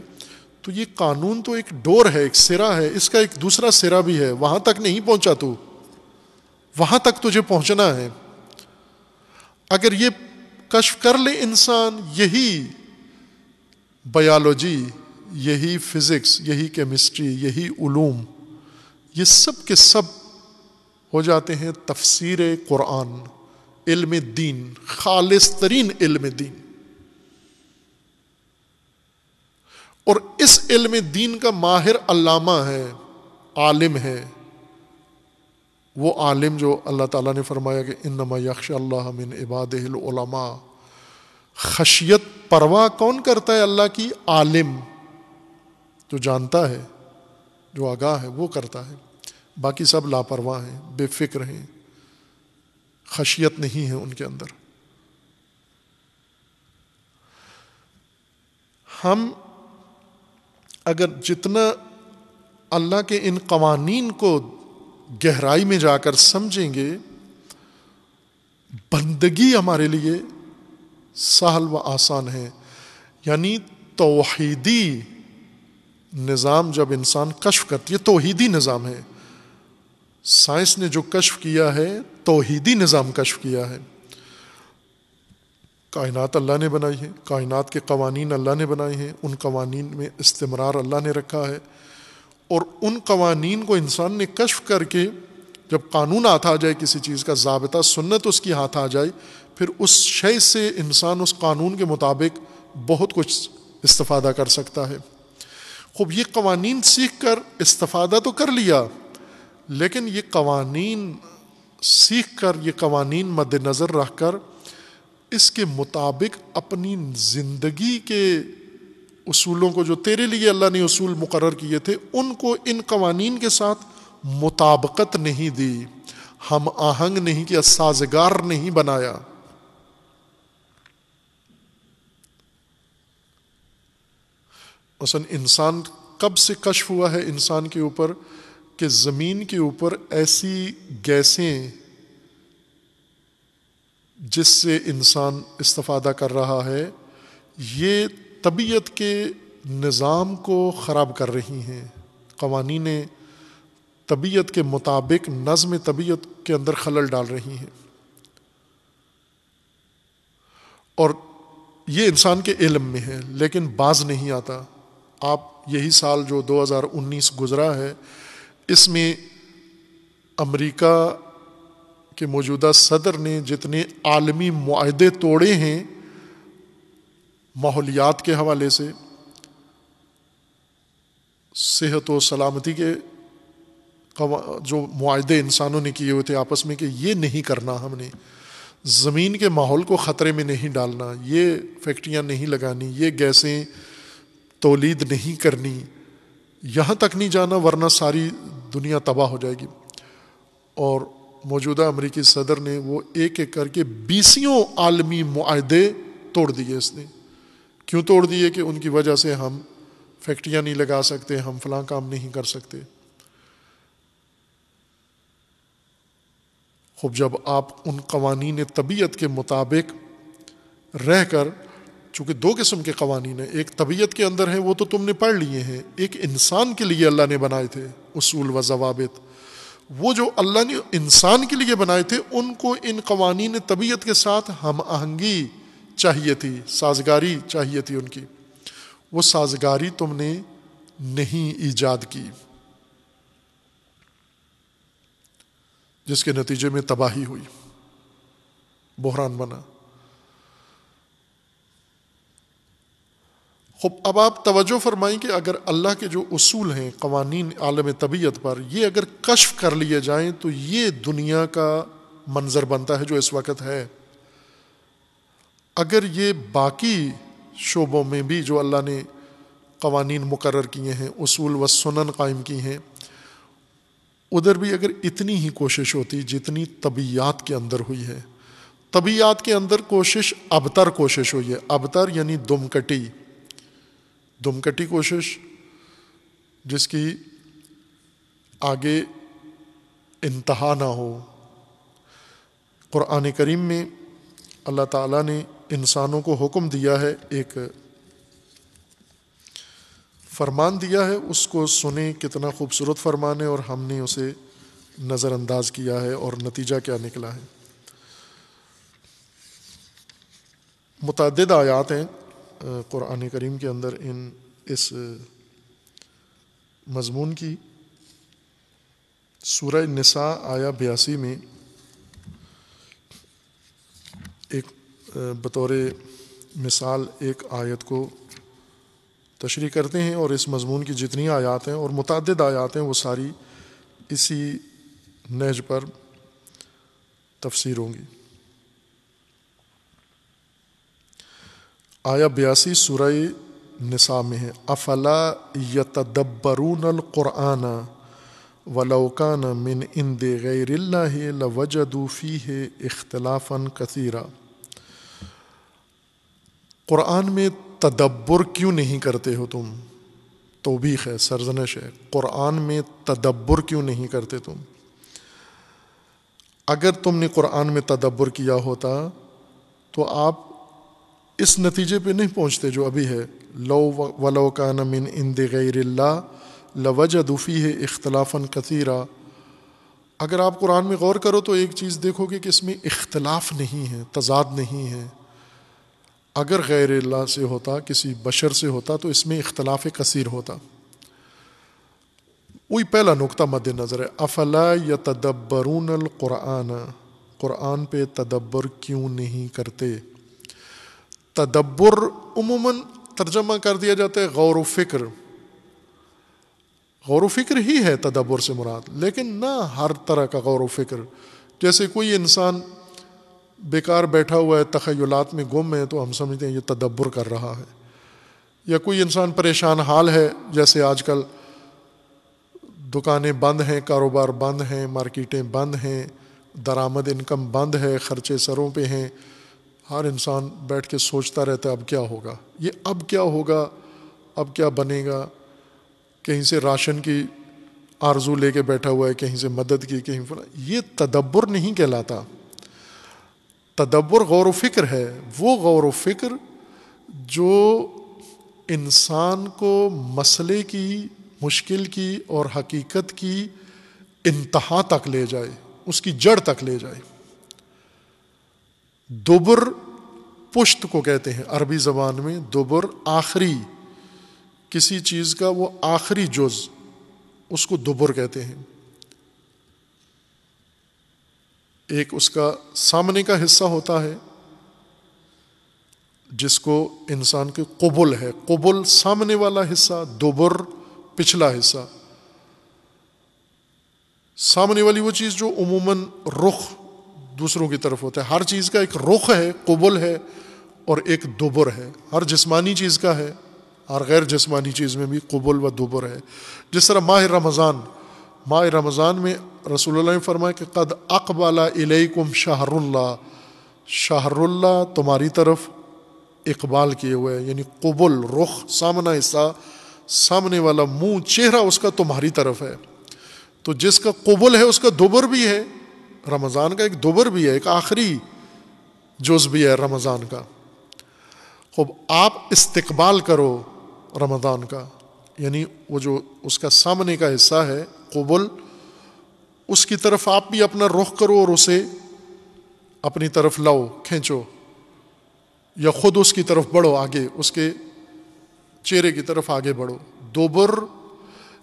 तो ये कानून तो एक डोर है एक सिरा है इसका एक दूसरा सिरा भी है वहाँ तक नहीं पहुँचा तू वहाँ तक तुझे पहुँचना है अगर ये कश्फ कर ले इंसान यही बायोलॉजी यही फिज़िक्स यही केमिस्ट्री यही उलूम ये सब के सब हो जाते हैं तफसीर क़ुरान इल्म दीन खालिस तरीन इल्म दीन और इस इल्म दीन का माहिर अल्लामा है आलिम है वो आलिम जो अल्लाह ताला ने फरमाया कि इन नमा यक्ष मिन इबादमा खशियत परवाह कौन करता है अल्लाह की आलिम जो जानता है जो आगाह है वो करता है बाकी सब लापरवाह हैं बेफिक्र हैं खशियत नहीं है उनके अंदर हम अगर जितना अल्लाह के इन कवानीन को गहराई में जाकर समझेंगे बंदगी हमारे लिए सहल व आसान है यानी तोहीदी निज़ाम जब इंसान कशफ करती है तोहदी निज़ाम है साइंस ने जो कशफ किया है तोहीदी निज़ाम कशफ किया है कायनात अल्लाह ने बनाई है कायनात के कवानीन अल्लाह ने बनाए हैं उन कवानीन में इस्तेमरार अल्लाह ने रखा है और उन कवानीन को इंसान ने कश्फ करके जब कानून हाथ आ जाए किसी चीज़ का जाबता सुन्नत उसकी हाथ आ जाए फिर उस शय से इंसान उस कानून के मुताबिक बहुत कुछ इस्तादा कर सकता है खूब ये कवानीन सीख कर इस्तादा तो कर लिया लेकिन ये कवानीन सीख कर ये कवानीन मद्दनज़र रख कर इसके मुताबिक अपनी ज़िंदगी के असूलों को जो तेरे लिए अल्लाह ने उसूल मुकर किए थे उनको इन कवानीन के साथ मुताबकत नहीं दी हम आहंग नहीं किया साजगार नहीं बनाया असल इंसान कब से कश हुआ है इंसान के ऊपर कि ज़मीन के ऊपर ऐसी गैसें जिससे इंसान इस्ता कर रहा है ये तबीयत के निज़ाम को ख़राब कर रही हैं कवानीन तबीयत के मुताबिक नज़म तबीयत के अंदर खलल डाल रही हैं और ये इंसान के इलम में है लेकिन बाज नहीं आता आप यही साल जो 2019 गुज़रा है इसमें अमेरिका कि मौजूदा सदर ने जितने आलमी माहदे तोड़े हैं माहौलियात के हवाले से सेहत और सलामती के जो माहदे इंसानों ने किए हुए थे आपस में कि ये नहीं करना हमने ज़मीन के माहौल को ख़तरे में नहीं डालना ये फैक्ट्रियाँ नहीं लगानी ये गैसें तोलीद नहीं करनी यहाँ तक नहीं जाना वरना सारी दुनिया तबाह हो जाएगी और मौजूदा अमरीकी सदर ने वो एक एक करके बीसियों आलमी माहे तोड़ दिए इसने क्यों तोड़ दिए कि उनकी वजह से हम फैक्ट्रियाँ नहीं लगा सकते हम फलां काम नहीं कर सकते खूब जब आप उन कवानीन तबीयत के मुताबिक रह कर चूँकि दो किस्म के कवानीन हैं एक तबीयत के अंदर है वो तो तुमने पढ़ लिए हैं एक इंसान के लिए अल्लाह ने बनाए थे उसूल व जवाबित वो जो अल्लाह ने इंसान के लिए बनाए थे उनको इन कवानीन तबीयत के साथ हम आहंगी चाहिए थी साजगारी चाहिए थी उनकी वो साजगारी तुमने नहीं ईजाद की जिसके नतीजे में तबाही हुई बहरान बना खूब अब आप तवज्जो फरमाएं कि अगर अल्लाह के जो असूल हैं कवानीन आलम तबीयत पर ये अगर कशफ कर लिए जाएं तो ये दुनिया का मंज़र बनता है जो इस वक्त है अगर ये बाकी शोबों में भी जो अल्लाह ने कवानीन मुकर किए हैं असूल व सुनन कायम की हैं उधर भी अगर इतनी ही कोशिश होती जितनी तबीयात के अंदर हुई है तबीयात के अंदर कोशिश अबतर कोशिश हुई है अबतर यानी दुमकटी दुमकटी कोशिश जिसकी आगे इंतहा ना हो क़ुरान करीम में अल्लाह ताला ने इंसानों को हुक्म दिया है एक फरमान दिया है उसको सुने कितना खूबसूरत फरमान है और हमने उसे नज़रअंदाज किया है और नतीजा क्या निकला है मुतद आयात हैं क़ुरान करीम के अंदर इन इस मजमून की सूरह नसा आया बयासी में एक बतौर मिसाल एक आयत को तशरी करते हैं और इस मजमून की जितनी आयात हैं और मुतद आयात हैं वो सारी इसी नहज पर तफसर होंगी आया बयासी सुरय निसा में है अफला यतदब्बरून क़ुरान वलौकान मिन इन दे लवजदूफ़ी है इख्तलाफन कसीरा क़ुरान में तदब्बर क्यों नहीं करते हो तुम तोबीक है सरजनश है क़ुरान में तदब्बर क्यों नहीं करते तुम अगर तुमने क़ुरान में तदब्बर किया होता तो आप इस नतीजे पे नहीं पहुँचते जो अभी है लो वलो का नमिन इन लवज दुफ़ी है इख्तलाफन कसीरा अगर आप कुरान में गौर करो तो एक चीज़ देखोगे कि इसमें इख्तलाफ नहीं है तजाद नहीं है अगर गैर अल्लाह से होता किसी बशर से होता तो इसमें इख्तलाफ कसर होता वही पहला नुकता नज़र है अफला या तदब्बरून क़ुरान क़ुरान पे तदब्बर क्यों नहीं करते तदब्बर उमूमन तर्जमा कर दिया जाता है गौर फिक्र गौर फिक्र ही है तदब्बर से मुराद लेकिन ना हर तरह का गौर फिक्र जैसे कोई इंसान बेकार बैठा हुआ है तखयलात में गुम है तो हम समझते हैं ये तदब्बर कर रहा है या कोई इंसान परेशान हाल है जैसे आज कल दुकानें बंद हैं कारोबार बंद हैं मार्केटें बंद हैं दरामद इनकम बंद है ख़र्चे सरों पर हैं हर इंसान बैठ के सोचता रहता है अब क्या होगा ये अब क्या होगा अब क्या बनेगा कहीं से राशन की आरजू लेके बैठा हुआ है कहीं से मदद की कहीं फला ये तदब्बर नहीं कहलाता तदब्बर गौर फिक्र है वो गौर फिक्र जो इंसान को मसले की मुश्किल की और हकीकत की इंतहा तक ले जाए उसकी जड़ तक ले जाए दुबर पुश्त को कहते हैं अरबी ज़बान में दुबर आखिरी किसी चीज़ का वो आखिरी जुज उसको दुबर कहते हैं एक उसका सामने का हिस्सा होता है जिसको इंसान के कबुल है कबुल सामने वाला हिस्सा दोबर पिछला हिस्सा सामने वाली वो चीज़ जो उमूमन रुख दूसरों की तरफ होता है हर चीज़ का एक रुख है कबुल है और एक दोबर है हर जिसमानी चीज़ का है और गैर जिसमानी चीज़ में भी कबुल व दुबर है जिस तरह माह रमज़ान माह रमज़ान में रसोल्ला ने फरमाया कि कद अकबाला इलेकुम शाहरुल्ला शाहरुल्ला तुम्हारी तरफ इकबाल किए हुए हैं यानी कबुल रुख सामना हिस्सा सामने वाला मुंह चेहरा उसका तुम्हारी तरफ है तो जिसका कबुल है उसका दोबर भी है रमज़ान का एक दोबर भी है एक आखिरी जुज़ भी है रमज़ान का खूब आप इस्तकबाल करो रमज़ान का यानी वो जो उसका सामने का हिस्सा है कबुल उसकी तरफ आप भी अपना रुख करो और उसे अपनी तरफ लाओ खींचो या ख़ुद उसकी तरफ बढ़ो आगे उसके चेहरे की तरफ आगे बढ़ो दोबर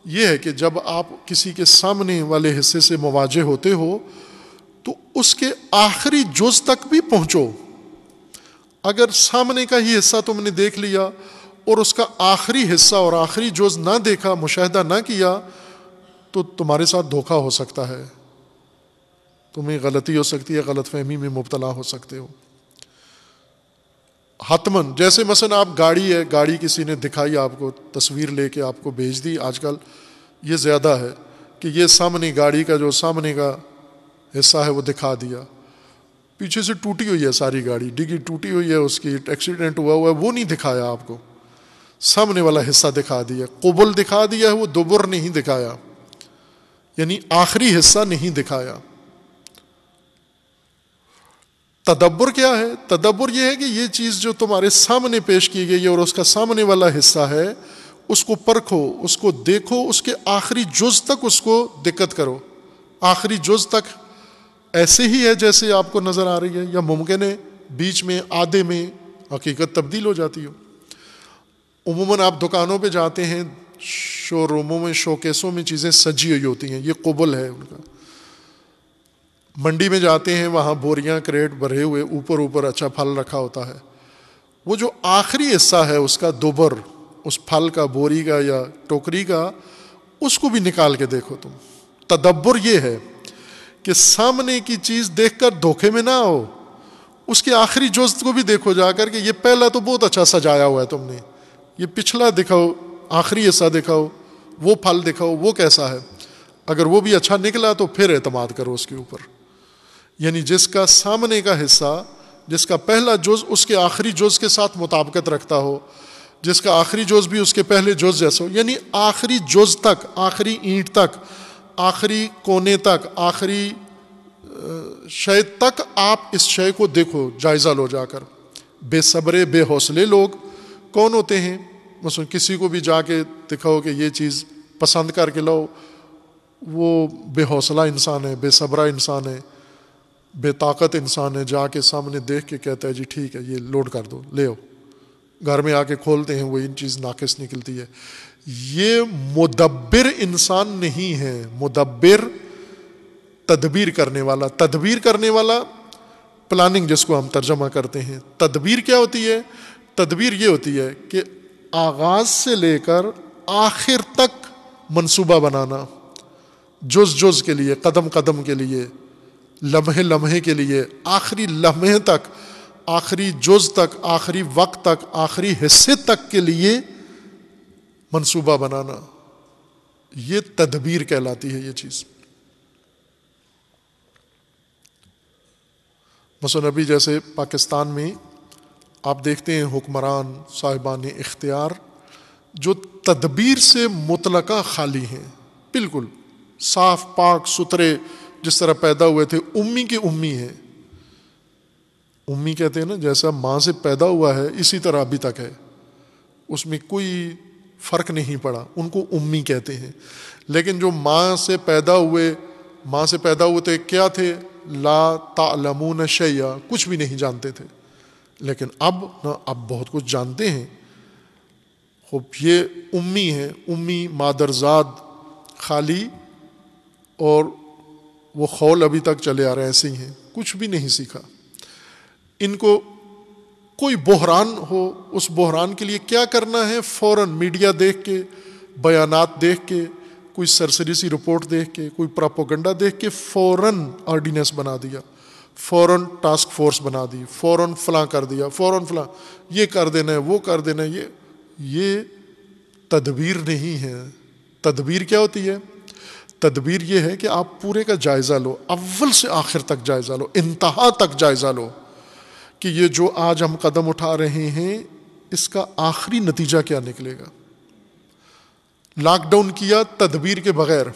यह है कि जब आप किसी के सामने वाले हिस्से से मुवाजे होते हो तो उसके आखिरी जुज तक भी पहुंचो अगर सामने का ही हिस्सा तुमने देख लिया और उसका आखिरी हिस्सा और आखिरी जुज ना देखा मुशाहिदा ना किया तो तुम्हारे साथ धोखा हो सकता है तुम्हें गलती हो सकती है गलत फहमी में मुबतला हो सकते हो हतमन जैसे मसन आप गाड़ी है गाड़ी किसी ने दिखाई आपको तस्वीर लेके आपको भेज दी आजकल ये ज़्यादा है कि ये सामने गाड़ी का जो सामने का हिस्सा है वो दिखा दिया पीछे से टूटी हुई है सारी गाड़ी डिगी टूटी हुई है उसकी एक्सीडेंट हुआ हुआ है वो नहीं दिखाया आपको सामने वाला हिस्सा दिखा दिया कुबुल दिखा दिया है वो दुबर नहीं दिखाया यानी आखिरी हिस्सा नहीं दिखाया तदब्बर क्या है तदब्बर यह है कि ये चीज़ जो तुम्हारे सामने पेश की गई है और उसका सामने वाला हिस्सा है उसको परखो उसको देखो उसके आखिरी जुज तक उसको दिक्कत करो आखिरी जुज तक ऐसे ही है जैसे आपको नज़र आ रही है या मुमकिन है बीच में आधे में हकीकत तब्दील हो जाती हो उमूमन आप दुकानों पर जाते हैं शोरूमों में शोकेसों में चीज़ें सजी हुई होती हैं ये कुबल है उनका मंडी में जाते हैं वहाँ बोरियाँ करेट भरे हुए ऊपर ऊपर अच्छा फल रखा होता है वो जो आखिरी हिस्सा है उसका दोबर उस फल का बोरी का या टोकरी का उसको भी निकाल के देखो तुम तदब्बर ये है कि सामने की चीज़ देख कर धोखे में ना आओ उसके आखिरी जोस्त को भी देखो जाकर के ये पहला तो बहुत अच्छा सजाया हुआ है तुमने ये पिछला दिखाओ आखिरी ऐसा दिखाओ वो फल दिखाओ वो कैसा है अगर वो भी अच्छा निकला तो फिर एतमाद करो उसके ऊपर यानी जिसका सामने का हिस्सा जिसका पहला जुज उसके आखिरी जुज के साथ मुताबकत रखता हो जिसका आखिरी जुज भी उसके पहले जुज जैसा हो यानी आखिरी जुज तक आखिरी ईंट तक आखिरी कोने तक आखिरी शय तक आप इस शय को देखो जायज़ा लो जाकर बेसब्रे बेहौसले लोग कौन होते हैं बस किसी को भी जाके दिखाओ कि ये चीज़ पसंद करके लो वो बेहौसला इंसान है बेसब्रा इंसान है बेताकत इंसान है जाके सामने देख के कहता है जी ठीक है ये लोड कर दो ले आओ घर में आके खोलते हैं वही चीज़ नाकस निकलती है ये मुदब्बिर इंसान नहीं है मुदब्बिर तदबीर करने वाला तदबीर करने वाला प्लानिंग जिसको हम तर्जमा करते हैं तदबीर क्या होती है तदबीर ये होती है कि आगाज़ से लेकर आखिर तक मंसूबा बनाना जुज जुज के लिए कदम कदम के लिए लम्हे लम्हे के लिए आखिरी लम्हे तक आखिरी जुज तक आखिरी वक्त तक आखिरी हिस्से तक के लिए मंसूबा बनाना ये तदबीर कहलाती है ये चीज़ मसन अभी जैसे पाकिस्तान में आप देखते हैं हुक्मरान साहिबान इख्तियार जो तदबीर से मुतलका खाली हैं बिल्कुल साफ पाक सुथरे जिस तरह पैदा हुए थे उम्मी की उम्मी है उम्मी कहते हैं ना जैसा माँ से पैदा हुआ है इसी तरह अभी तक है उसमें कोई फ़र्क नहीं पड़ा उनको उम्मी कहते हैं लेकिन जो माँ से पैदा हुए माँ से पैदा हुए थे तो क्या थे ला न शैया कुछ भी नहीं जानते थे लेकिन अब न अब बहुत कुछ जानते हैं खूब ये उम्मी है उम्मी मादरजाद खाली और वो खौल अभी तक चले आ रहे ऐसे ही हैं कुछ भी नहीं सीखा इनको कोई बहरान हो उस बहरान के लिए क्या करना है फ़ौर मीडिया देख के बयान देख के कोई सरसरी सी रिपोर्ट देख के कोई प्रापोगंडा देख के फ़ौर ऑर्डीनेंस बना दिया फ़ौर टास्क फोर्स बना दी फ़ौर फ़लाँ कर दिया फ़ौर फ़लाँ ये कर देना है वो कर देना है ये ये तदबीर नहीं है तदबीर क्या होती है तदबीर ये है कि आप पूरे का जायज़ा लो अव्वल से आखिर तक जायज़ा लो इंतहा तक जायज़ा लो कि ये जो आज हम कदम उठा रहे हैं इसका आखिरी नतीजा क्या निकलेगा लॉकडाउन किया तदबीर के बगैर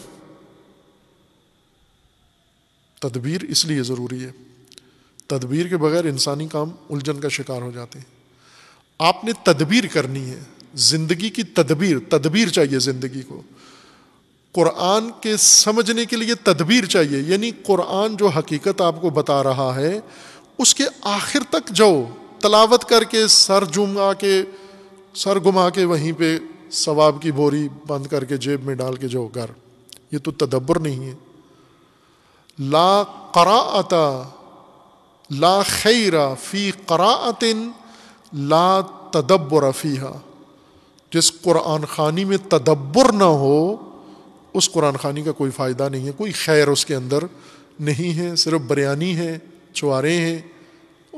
तदबीर इसलिए ज़रूरी है तदबीर के बगैर इंसानी काम उलझन का शिकार हो जाते हैं आपने तदबीर करनी है ज़िंदगी की तदबीर तदबीर चाहिए ज़िंदगी को कुरान के समझने के लिए तदबीर चाहिए यानी कुरान जो हकीकत आपको बता रहा है उसके आखिर तक जाओ तलावत करके सर जुमा के सर घुमा के वहीं पे सवाब की बोरी बंद करके जेब में डाल के जाओ घर ये तो तदब्बर नहीं है ला कराता ला खैरा फ़ी करातिन ला तदब्बर फ़ीहा जिस कुरान खानी में तदब्बर ना हो उस कुरान खानी का कोई फ़ायदा नहीं है कोई खैर उसके अंदर नहीं है सिर्फ बरयानी है छुआरे हैं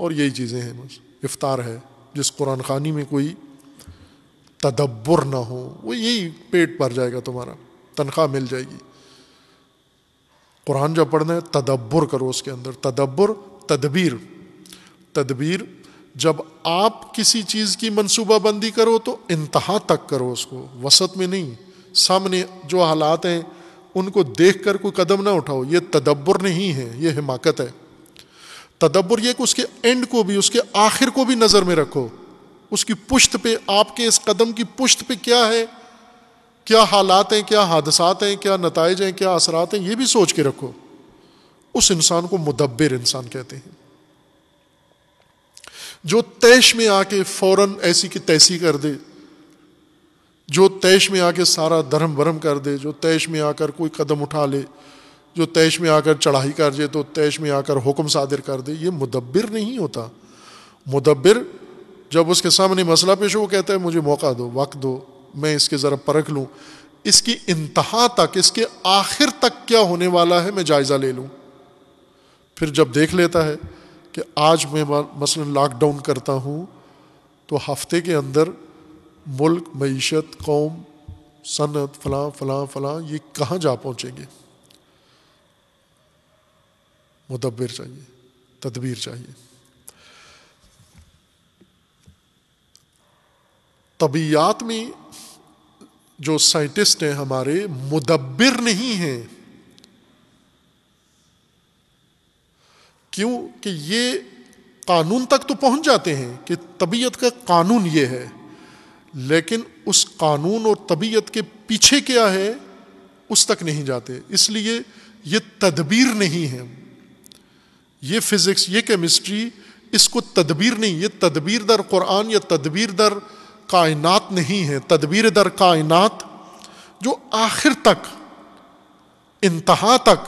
और यही चीज़ें हैं बस इफ्तार है जिस कुरान खानी में कोई तदब्बर ना हो वो यही पेट भर जाएगा तुम्हारा तनख्वाह मिल जाएगी कुरान जब पढ़ना है तदब्बर करो उसके अंदर तदब्बर तदबीर तदबीर जब आप किसी चीज़ की मनसूबा बंदी करो तो इंतहा तक करो उसको वसत में नहीं सामने जो हालात हैं उनको देख कर कोई कदम ना उठाओ ये तदब्बर नहीं है ये हिमाकत है तदब्बर यह कि उसके एंड को भी उसके आखिर को भी नज़र में रखो उसकी पुश्त पे आपके इस कदम की पुश्त पे क्या है क्या हालात हैं क्या हादसात हैं क्या नतज हैं क्या असरात हैं ये भी सोच के रखो उस इंसान को मुदब्बिर इंसान कहते हैं जो तैश में आके फौरन ऐसी की तैसी कर दे जो तैश में आके सारा धर्म भरम कर दे जो तैश में आकर कोई कदम उठा ले जो तैश में आकर चढ़ाई कर दे तो तैश में आकर हुक्म सादिर कर दे ये मुदब्बिर नहीं होता मुदब्बिर जब उसके सामने मसला पेश हो कहता है मुझे मौका दो वक्त दो मैं इसके ज़रा परख लूँ इसकी इंतहा तक इसके आखिर तक क्या होने वाला है मैं जायज़ा ले लूँ फिर जब देख लेता है कि आज मैं मसलन लॉकडाउन करता हूँ तो हफ्ते के अंदर मुल्क मीशत कौम सनत फ़लाँ फ़लाँ फ़लाँ ये कहाँ जा पहुँचेंगे मुदब्बिर चाहिए तदबीर चाहिए तबीयात में जो साइंटिस्ट हैं हमारे मुदब्बिर नहीं हैं क्यों कि ये कानून तक तो पहुंच जाते हैं कि तबीयत का कानून ये है लेकिन उस कानून और तबीयत के पीछे क्या है उस तक नहीं जाते इसलिए ये तदबीर नहीं है ये फिज़िक्स ये केमिस्ट्री इसको तदबीर नहीं ये तदबीर दर कुरान या तदबीर दर कायनात नहीं है तदबीर दर कायनात जो आखिर तक इंतहा तक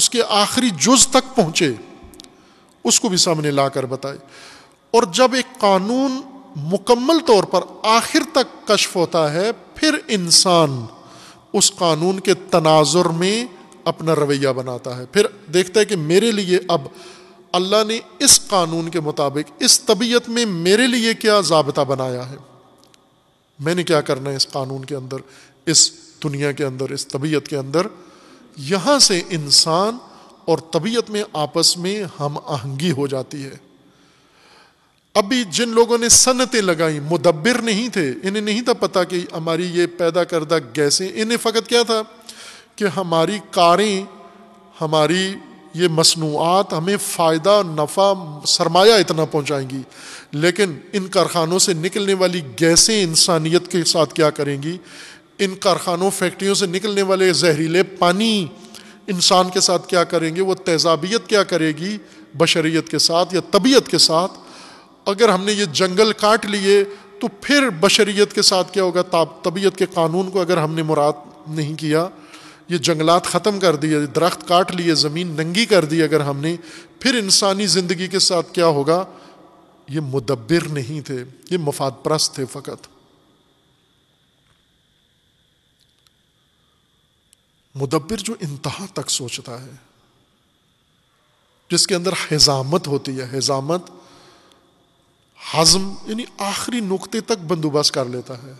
उसके आखिरी जुज तक पहुँचे उसको भी सामने ला कर बताए और जब एक कानून मुकम्मल तौर पर आखिर तक कशफ होता है फिर इंसान उस कानून के तनाजुर में अपना रवैया बनाता है फिर देखता है कि मेरे लिए अब अल्लाह ने इस कानून के मुताबिक इस तबीयत में मेरे लिए क्या जाबता बनाया है मैंने क्या करना है इस कानून के अंदर इस दुनिया के अंदर इस तबीयत के अंदर यहाँ से इंसान और तबीयत में आपस में हम आहंगी हो जाती है अभी जिन लोगों ने सन्नतें लगाई मुदब्बिर नहीं थे इन्हें नहीं था पता कि हमारी ये पैदा करदा गैसें इन्हें फ़कत क्या था कि हमारी कारें हमारी ये मसनूआत हमें फ़ायदा नफ़ा सरमाया इतना पहुँचाएंगी लेकिन इन कारखानों से निकलने वाली गैसें इंसानियत के साथ क्या करेंगी इन कारखानों फैक्ट्रियों से निकलने वाले जहरीले पानी इंसान के साथ क्या करेंगे वो तेजाबियत क्या करेगी बशरीत के साथ या तबीयत के साथ अगर हमने ये जंगल काट लिए तो फिर बशरीत के साथ क्या होगा तबीयत के कानून को अगर हमने मुराद नहीं किया ये जंगलात ख़त्म कर दिए दरख्त काट लिए ज़मीन नंगी कर दी अगर हमने फिर इंसानी ज़िंदगी के साथ क्या होगा ये मुदब्बिर नहीं थे ये मुफाद परस्त थे फ़कत मुदब्बिर जो इंतहा तक सोचता है जिसके अंदर हजामत होती है हजामत हज़म यानी आखिरी नुकते तक बंदोबस्त कर लेता है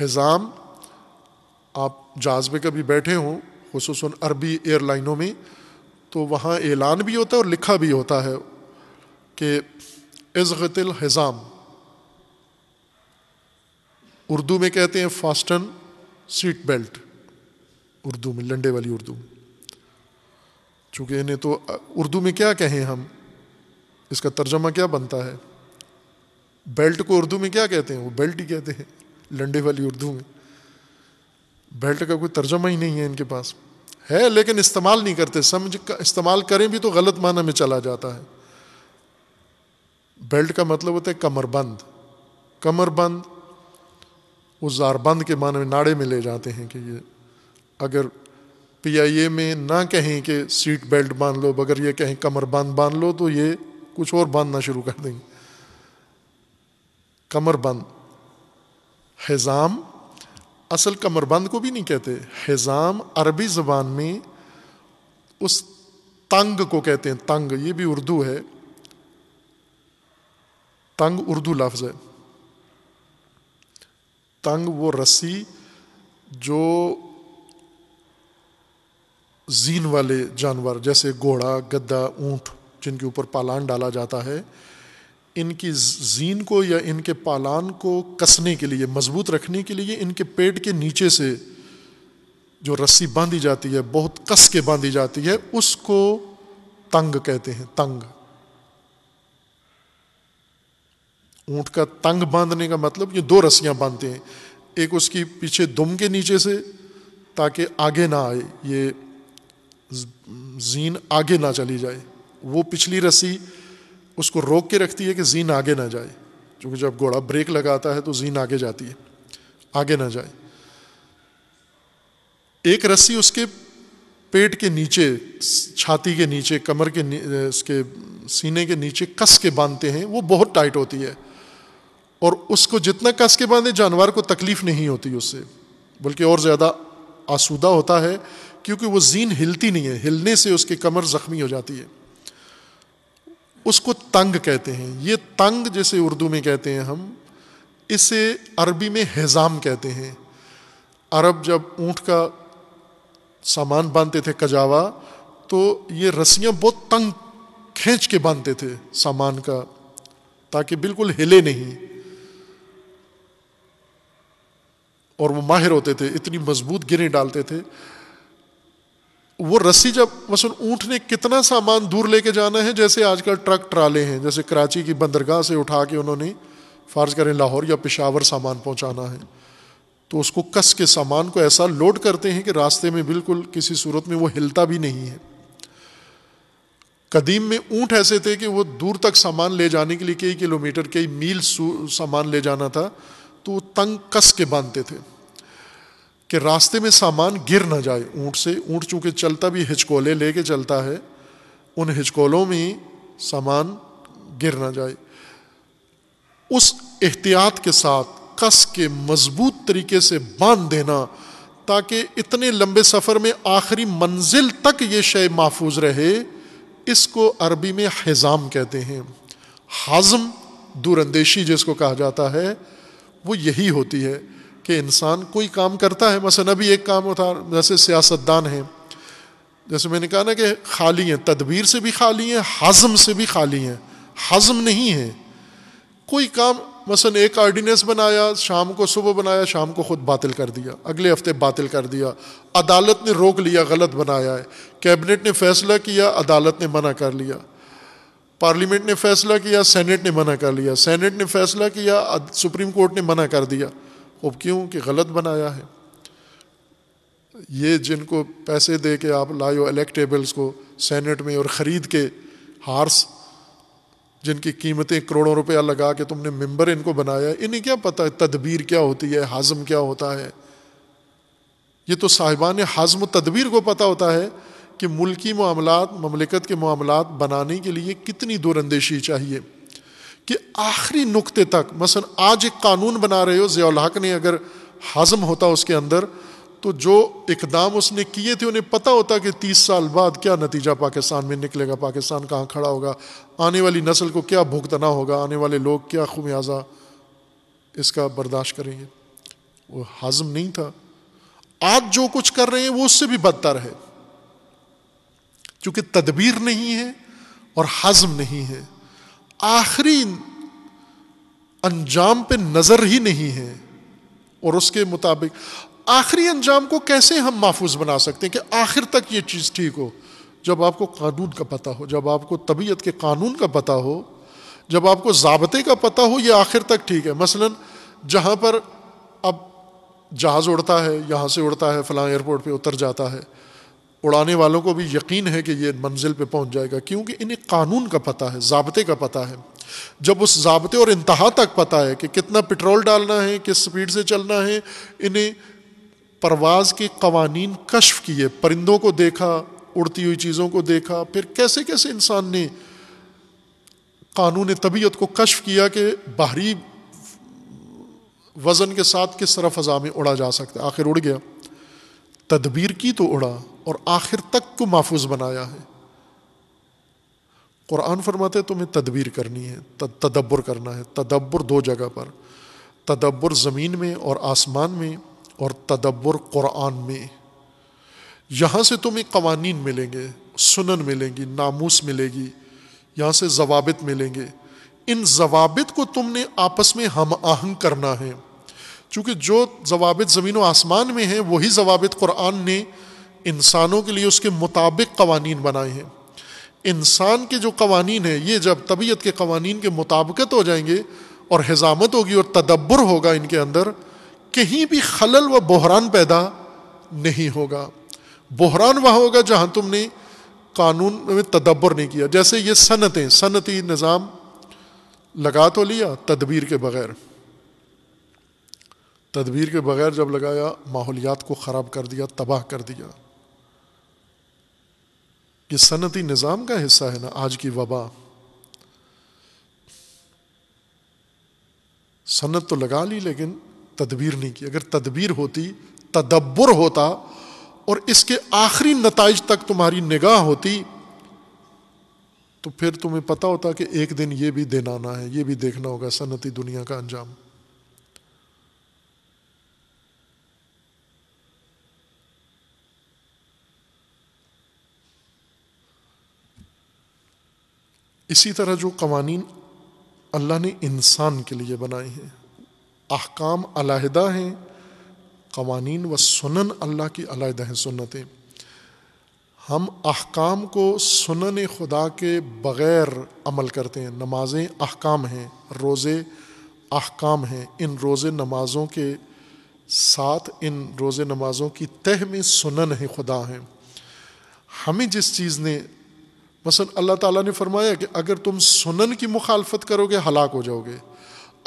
हज़ाम आप जहाज़ पे कभी बैठे हों खसूस अरबी एयरलाइनों में तो वहाँ ऐलान भी होता है और लिखा भी होता है कि इज़तिल हज़ाम उर्दू में कहते हैं फास्टन सीट बेल्ट उर्दू में लंडे वाली उर्दू चूँकि इन्हें तो उर्दू में क्या कहें हम इसका तर्जमा क्या बनता है बेल्ट को उर्दू में क्या कहते हैं वो बेल्ट ही कहते हैं लंडे वाली उर्दू में बेल्ट का कोई तर्जमा ही नहीं है इनके पास है लेकिन इस्तेमाल नहीं करते समझ का इस्तेमाल करें भी तो गलत माना में चला जाता है बेल्ट का मतलब होता है कमरबंद कमरबंद उस जारबंद के माने में नाड़े में ले जाते हैं कि ये अगर पी आई ए में ना कहें कि सीट बेल्ट बांध लो अगर ये कहें कमरबंद बांध लो तो ये कुछ और बांधना शुरू कर देंगे कमरबंद बंद असल कमरबंद को भी नहीं कहते हिज़ाम अरबी ज़बान में उस तंग को कहते हैं तंग ये भी उर्दू है तंग उर्दू लफ्ज़ है तंग वो रस्सी जो जीन वाले जानवर जैसे घोड़ा गद्दा ऊंट जिनके ऊपर पालान डाला जाता है इनकी जीन को या इनके पालान को कसने के लिए मजबूत रखने के लिए इनके पेट के नीचे से जो रस्सी बांधी जाती है बहुत कस के बांधी जाती है उसको तंग कहते हैं तंग ऊंट का तंग बांधने का मतलब ये दो रस्सियां बांधते हैं एक उसकी पीछे दुम के नीचे से ताकि आगे ना आए ये जीन आगे ना चली जाए वो पिछली रस्सी उसको रोक के रखती है कि जीन आगे ना जाए क्योंकि जब घोड़ा ब्रेक लगाता है तो जीन आगे जाती है आगे ना जाए एक रस्सी उसके पेट के नीचे छाती के नीचे कमर के उसके सीने के नीचे कस के बांधते हैं वो बहुत टाइट होती है और उसको जितना कस के बांधे जानवर को तकलीफ नहीं होती उससे बल्कि और ज़्यादा आसूदा होता है क्योंकि वो जीन हिलती नहीं है हिलने से उसकी कमर ज़ख्मी हो जाती है उसको तंग कहते हैं ये तंग जैसे उर्दू में कहते हैं हम इसे अरबी में हेजाम कहते हैं अरब जब ऊँट का सामान बांधते थे कजावा तो ये रस्सियाँ बहुत तंग खींच के बांधते थे सामान का ताकि बिल्कुल हिले नहीं और वो माहिर होते थे इतनी मजबूत गिरें डालते थे वो रस्सी जब वसूल ऊँट ने कितना सामान दूर लेके जाना है जैसे आजकल ट्रक ट्राले हैं जैसे कराची की बंदरगाह से उठा के उन्होंने फार्ज करें लाहौर या पेशावर सामान पहुँचाना है तो उसको कस के सामान को ऐसा लोड करते हैं कि रास्ते में बिल्कुल किसी सूरत में वो हिलता भी नहीं है कदीम में ऊँट ऐसे थे कि वो दूर तक सामान ले जाने के लिए कई किलोमीटर कई मील सामान ले जाना था तो वो तंग कस के बांधते थे कि रास्ते में सामान गिर ना जाए ऊँट से ऊंट चूँकि चलता भी हिचकोले लेके चलता है उन हिचकोलों में सामान गिर ना जाए उस एहतियात के साथ कस के मजबूत तरीके से बांध देना ताकि इतने लंबे सफ़र में आखिरी मंजिल तक ये शय महफूज रहे इसको अरबी में हज़ाम कहते हैं हज़म दूरंदेशी जिसको कहा जाता है वो यही होती है कि इंसान कोई काम करता है मसन अभी एक काम उतार जैसे सियासतदान हैं जैसे मैंने कहा ना कि खाली हैं तदबीर से भी खाली हैं हज़म से भी खाली हैं हज़म नहीं है कोई काम मसन एक आर्डीनेंस बनाया शाम को सुबह बनाया शाम को ख़ुद बातिल कर दिया अगले हफ्ते बातिल कर दिया अदालत ने रोक लिया गलत बनाया है कैबिनेट ने फैसला किया अदालत ने मना कर लिया पार्लियामेंट ने फैसला किया सेनेट ने मना कर लिया सेनेट ने फैसला किया सुप्रीम कोर्ट ने मना कर दिया वो क्यों कि गलत बनाया है ये जिनको पैसे दे के आप लाओ इलेक्टेबल्स को सेनेट में और ख़रीद के हार्स जिनकी कीमतें करोड़ों रुपया लगा के तुमने मेंबर इनको बनाया इन्हें क्या पता है तदबीर क्या होती है हाजम क्या होता है ये तो साहिबान हाजम तदबीर को पता होता है कि मुल्की मामला ममलिकत के मामला बनाने के लिए कितनी दूरंदेशी चाहिए कि आखिरी नुक्ते तक मसलन आज एक कानून बना रहे हो जियालाक ने अगर हाजम होता उसके अंदर तो जो इकदाम उसने किए थे उन्हें पता होता कि तीस साल बाद क्या नतीजा पाकिस्तान में निकलेगा पाकिस्तान कहाँ खड़ा होगा आने वाली नस्ल को क्या भुगतना होगा आने वाले लोग क्या खुमियाजा इसका बर्दाश्त करेंगे वो हाजम नहीं था आज जो कुछ कर रहे हैं वो उससे भी बदतर है क्योंकि तदबीर नहीं है और हाजम नहीं है आखिरी अंजाम पे नज़र ही नहीं है और उसके मुताबिक आखिरी अंजाम को कैसे हम महफूज बना सकते हैं कि आखिर तक ये चीज़ ठीक हो जब आपको कानून का पता हो जब आपको तबीयत के कानून का पता हो जब आपको जबते का पता हो ये आखिर तक ठीक है मसलन जहाँ पर अब जहाज़ उड़ता है यहाँ से उड़ता है फ़लाँ एयरपोर्ट पे उतर जाता है उड़ाने वालों को भी यकीन है कि ये मंजिल पे पहुंच जाएगा क्योंकि इन्हें कानून का पता है ज़ाबते का पता है जब उस ज़ाबते और इंतहा तक पता है कि कितना पेट्रोल डालना है किस स्पीड से चलना है इन्हें परवाज़ के कवानीन कशफ किए परिंदों को देखा उड़ती हुई चीज़ों को देखा फिर कैसे कैसे इंसान ने कानून तबीयत को कशफ किया कि बाहरी वज़न के साथ किस तरह फ़ज़ा में उड़ा जा सकता है आखिर उड़ गया तदबीर की तो उड़ा और आखिर तक को महफूज बनाया है कुरान फरमाते तुम्हें तदबीर करनी है तदब्बर करना है तदब्बर दो जगह पर तदब्बर ज़मीन में और आसमान में और तदब्बर कुरान में यहाँ से तुम्हें कवानीन मिलेंगे सुनन मिलेंगी नामूस मिलेगी यहाँ से जवाबित मिलेंगे इन जवाबित को तुमने आपस में हम आहंग करना है चूँकि जो जवाबित ज़मीन व आसमान में हैं वही जवाबित कुरान ने इंसानों के लिए उसके मुताबिक कवानीन बनाए हैं इंसान के जो कवानीन है ये जब तबीयत के कवानीन के मुताबिकत हो जाएंगे और हिज़ामत होगी और तदब्बर होगा इनके अंदर कहीं भी खलल व बहरान पैदा नहीं होगा बहरान वह होगा जहाँ तुमने कानून में तदब्बर नहीं किया जैसे ये सनतें सनती निज़ाम लगा तो लिया तदबीर के बगैर तदबीर के बगैर जब लगाया माहौलियात को ख़राब कर दिया तबाह कर दिया ये सनती निज़ाम का हिस्सा है ना आज की वबा सनत तो लगा ली लेकिन तदबीर नहीं की अगर तदबीर होती तदब्बर होता और इसके आखिरी नतज तक तुम्हारी निगाह होती तो फिर तुम्हें पता होता कि एक दिन ये भी देना आना है ये भी देखना होगा सनती दुनिया का अंजाम इसी तरह जो कवानीन अल्लाह ने इंसान के लिए बनाए हैं अहकाम अलहदा हैं कवानीन व सुनन अल्लाह की अलहदा हैं सुन्नतें हम अहकाम को सुनन खुदा के बग़ैर अमल करते हैं नमाज़ें अहकाम हैं रोज़े अहकाम हैं इन रोज़े नमाज़ों के साथ इन रोज़े नमाज़ों की तह में सुनन है खुदा हैं हमें जिस चीज़ ने मसल अल्लाह ताला ने फरमाया कि अगर तुम सुनन की मुखालफत करोगे हलाक हो जाओगे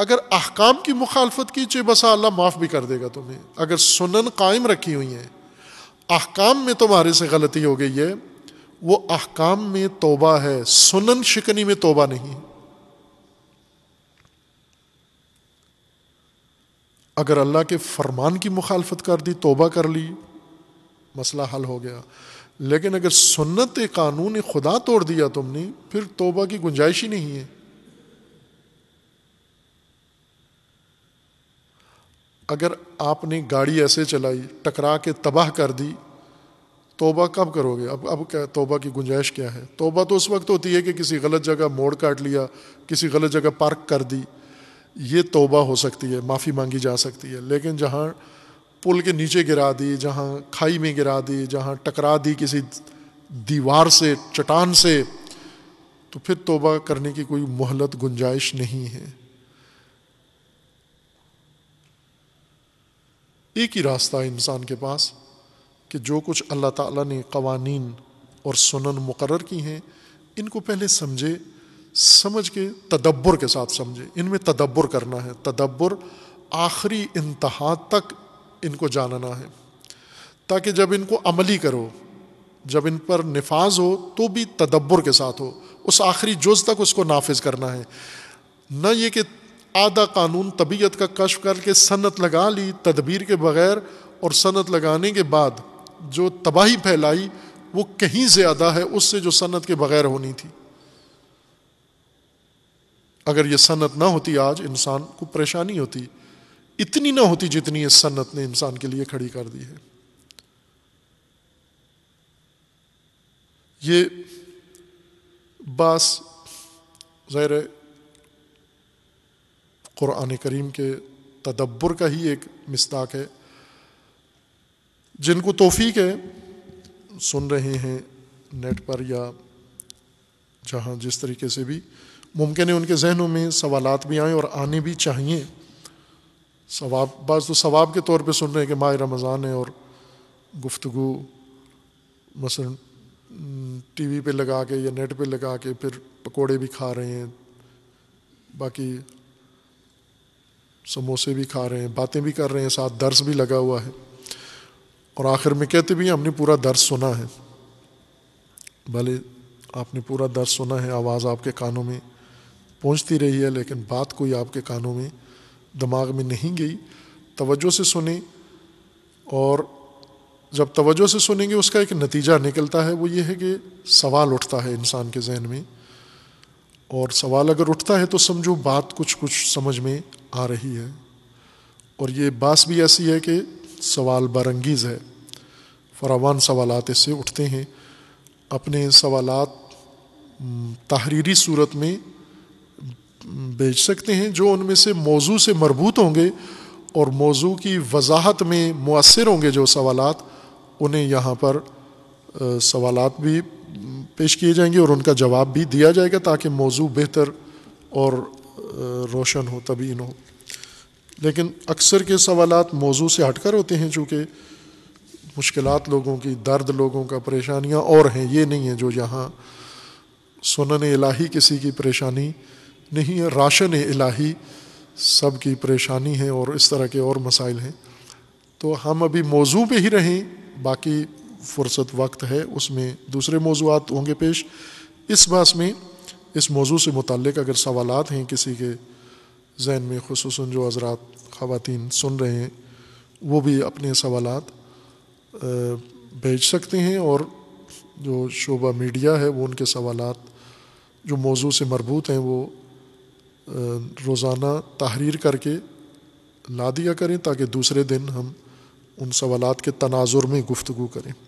अगर अहकाम की मुखालफत की चे बसा अल्लाह माफ़ भी कर देगा तुम्हें अगर सुनन कायम रखी हुई है अहकाम में तुम्हारे से गलती हो गई है वो अहकाम में तोबा है सुनन शिकनी में तोबा नहीं अगर अल्लाह के फरमान की मुखालफत कर दी तोबा कर ली मसला हल हो गया लेकिन अगर सुन्नत कानून खुदा तोड़ दिया तुमने फिर तोबा की गुंजाइश ही नहीं है अगर आपने गाड़ी ऐसे चलाई टकरा के तबाह कर दी तोबा कब करोगे अब अब क्या तोबा की गुंजाइश क्या है तोबा तो उस वक्त होती है कि किसी गलत जगह मोड़ काट लिया किसी गलत जगह पार्क कर दी ये तोबा हो सकती है माफ़ी मांगी जा सकती है लेकिन जहाँ पुल के नीचे गिरा दी जहाँ खाई में गिरा दी जहाँ टकरा दी किसी दीवार से चट्टान से तो फिर तोबा करने की कोई मोहलत गुंजाइश नहीं है एक ही रास्ता है इंसान के पास कि जो कुछ अल्लाह ताला ने कवानीन और सुनन मुकर की हैं इनको पहले समझे समझ के तदब्बर के साथ समझे इनमें तदब्बर करना है तदब्बर आखिरी इंतहा तक इनको जानना है ताकि जब इनको अमली करो जब इन पर नफाज हो तो भी तदब्बर के साथ हो उस आखिरी जुज तक उसको नाफिज करना है न ये कि आधा कानून तबीयत का कश्फ करके सनत लगा ली तदबीर के बग़ैर और सनत लगाने के बाद जो तबाही फैलाई वो कहीं ज़्यादा है उससे जो सनत के बग़ैर होनी थी अगर ये सनत ना होती आज इंसान को परेशानी होती इतनी ना होती जितनी इस सन्नत ने इंसान के लिए खड़ी कर दी है ये बास ज़ाहिर क़ुरान करीम के तदब्बर का ही एक मिसदाक है जिनको तोफ़ी है सुन रहे हैं नेट पर या जहाँ जिस तरीके से भी मुमकिन है उनके जहनों में सवालात भी आएँ और आने भी चाहिए सवाब बाज़ तो सवाब के तौर पे सुन रहे हैं कि माह रमज़ान है और गुफ्तु मसलन टीवी पे लगा के या नेट पे लगा के फिर पकोड़े भी खा रहे हैं बाकी समोसे भी खा रहे हैं बातें भी कर रहे हैं साथ दर्स भी लगा हुआ है और आखिर में कहते भी हमने पूरा दर्स सुना है भले आपने पूरा दर्स सुना है आवाज़ आपके कानों में पहुँचती रही है लेकिन बात कोई आपके कानों में दिमाग में नहीं गई तवज्जो से सुने और जब तवज्जो से सुनेंगे उसका एक नतीजा निकलता है वो ये है कि सवाल उठता है इंसान के जहन में और सवाल अगर उठता है तो समझो बात कुछ कुछ समझ में आ रही है और ये बास भी ऐसी है कि सवाल बरंगीज़ है फरावान सवाल इससे उठते हैं अपने सवालात तहरीरी सूरत में बेच सकते हैं जो उनमें से मौजू से मरबूत होंगे और मौजू की वजाहत में मुसर होंगे जो सवालत उन्हें यहाँ पर सवाल भी पेश किए जाएंगे और उनका जवाब भी दिया जाएगा ताकि मौजू बेहतर और रोशन हो तबीन हो लेकिन अक्सर के सवालत मौजू से हटकर होते हैं चूँकि मुश्किल लोगों की दर्द लोगों का परेशानियाँ और हैं ये नहीं है जो यहाँ सुनने लाही किसी की परेशानी नहीं है राशन इलाही सब की परेशानी है और इस तरह के और मसाइल हैं तो हम अभी मौजू पर ही रहें बाकी फुर्सत वक्त है उसमें दूसरे मौजूद होंगे पेश इस बास में इस मौजू से मुतल अगर सवाल हैं किसी के जहन में खसूस जो हज़रा ख़वान सुन रहे हैं वो भी अपने सवाल भेज सकते हैं और जो शोबा मीडिया है वो उनके सवाल जो मौजू से मरबूत हैं वो रोज़ाना तहरीर करके ला दिया करें ताकि दूसरे दिन हम उन सवालात के तनाजुर में गुफ्तु करें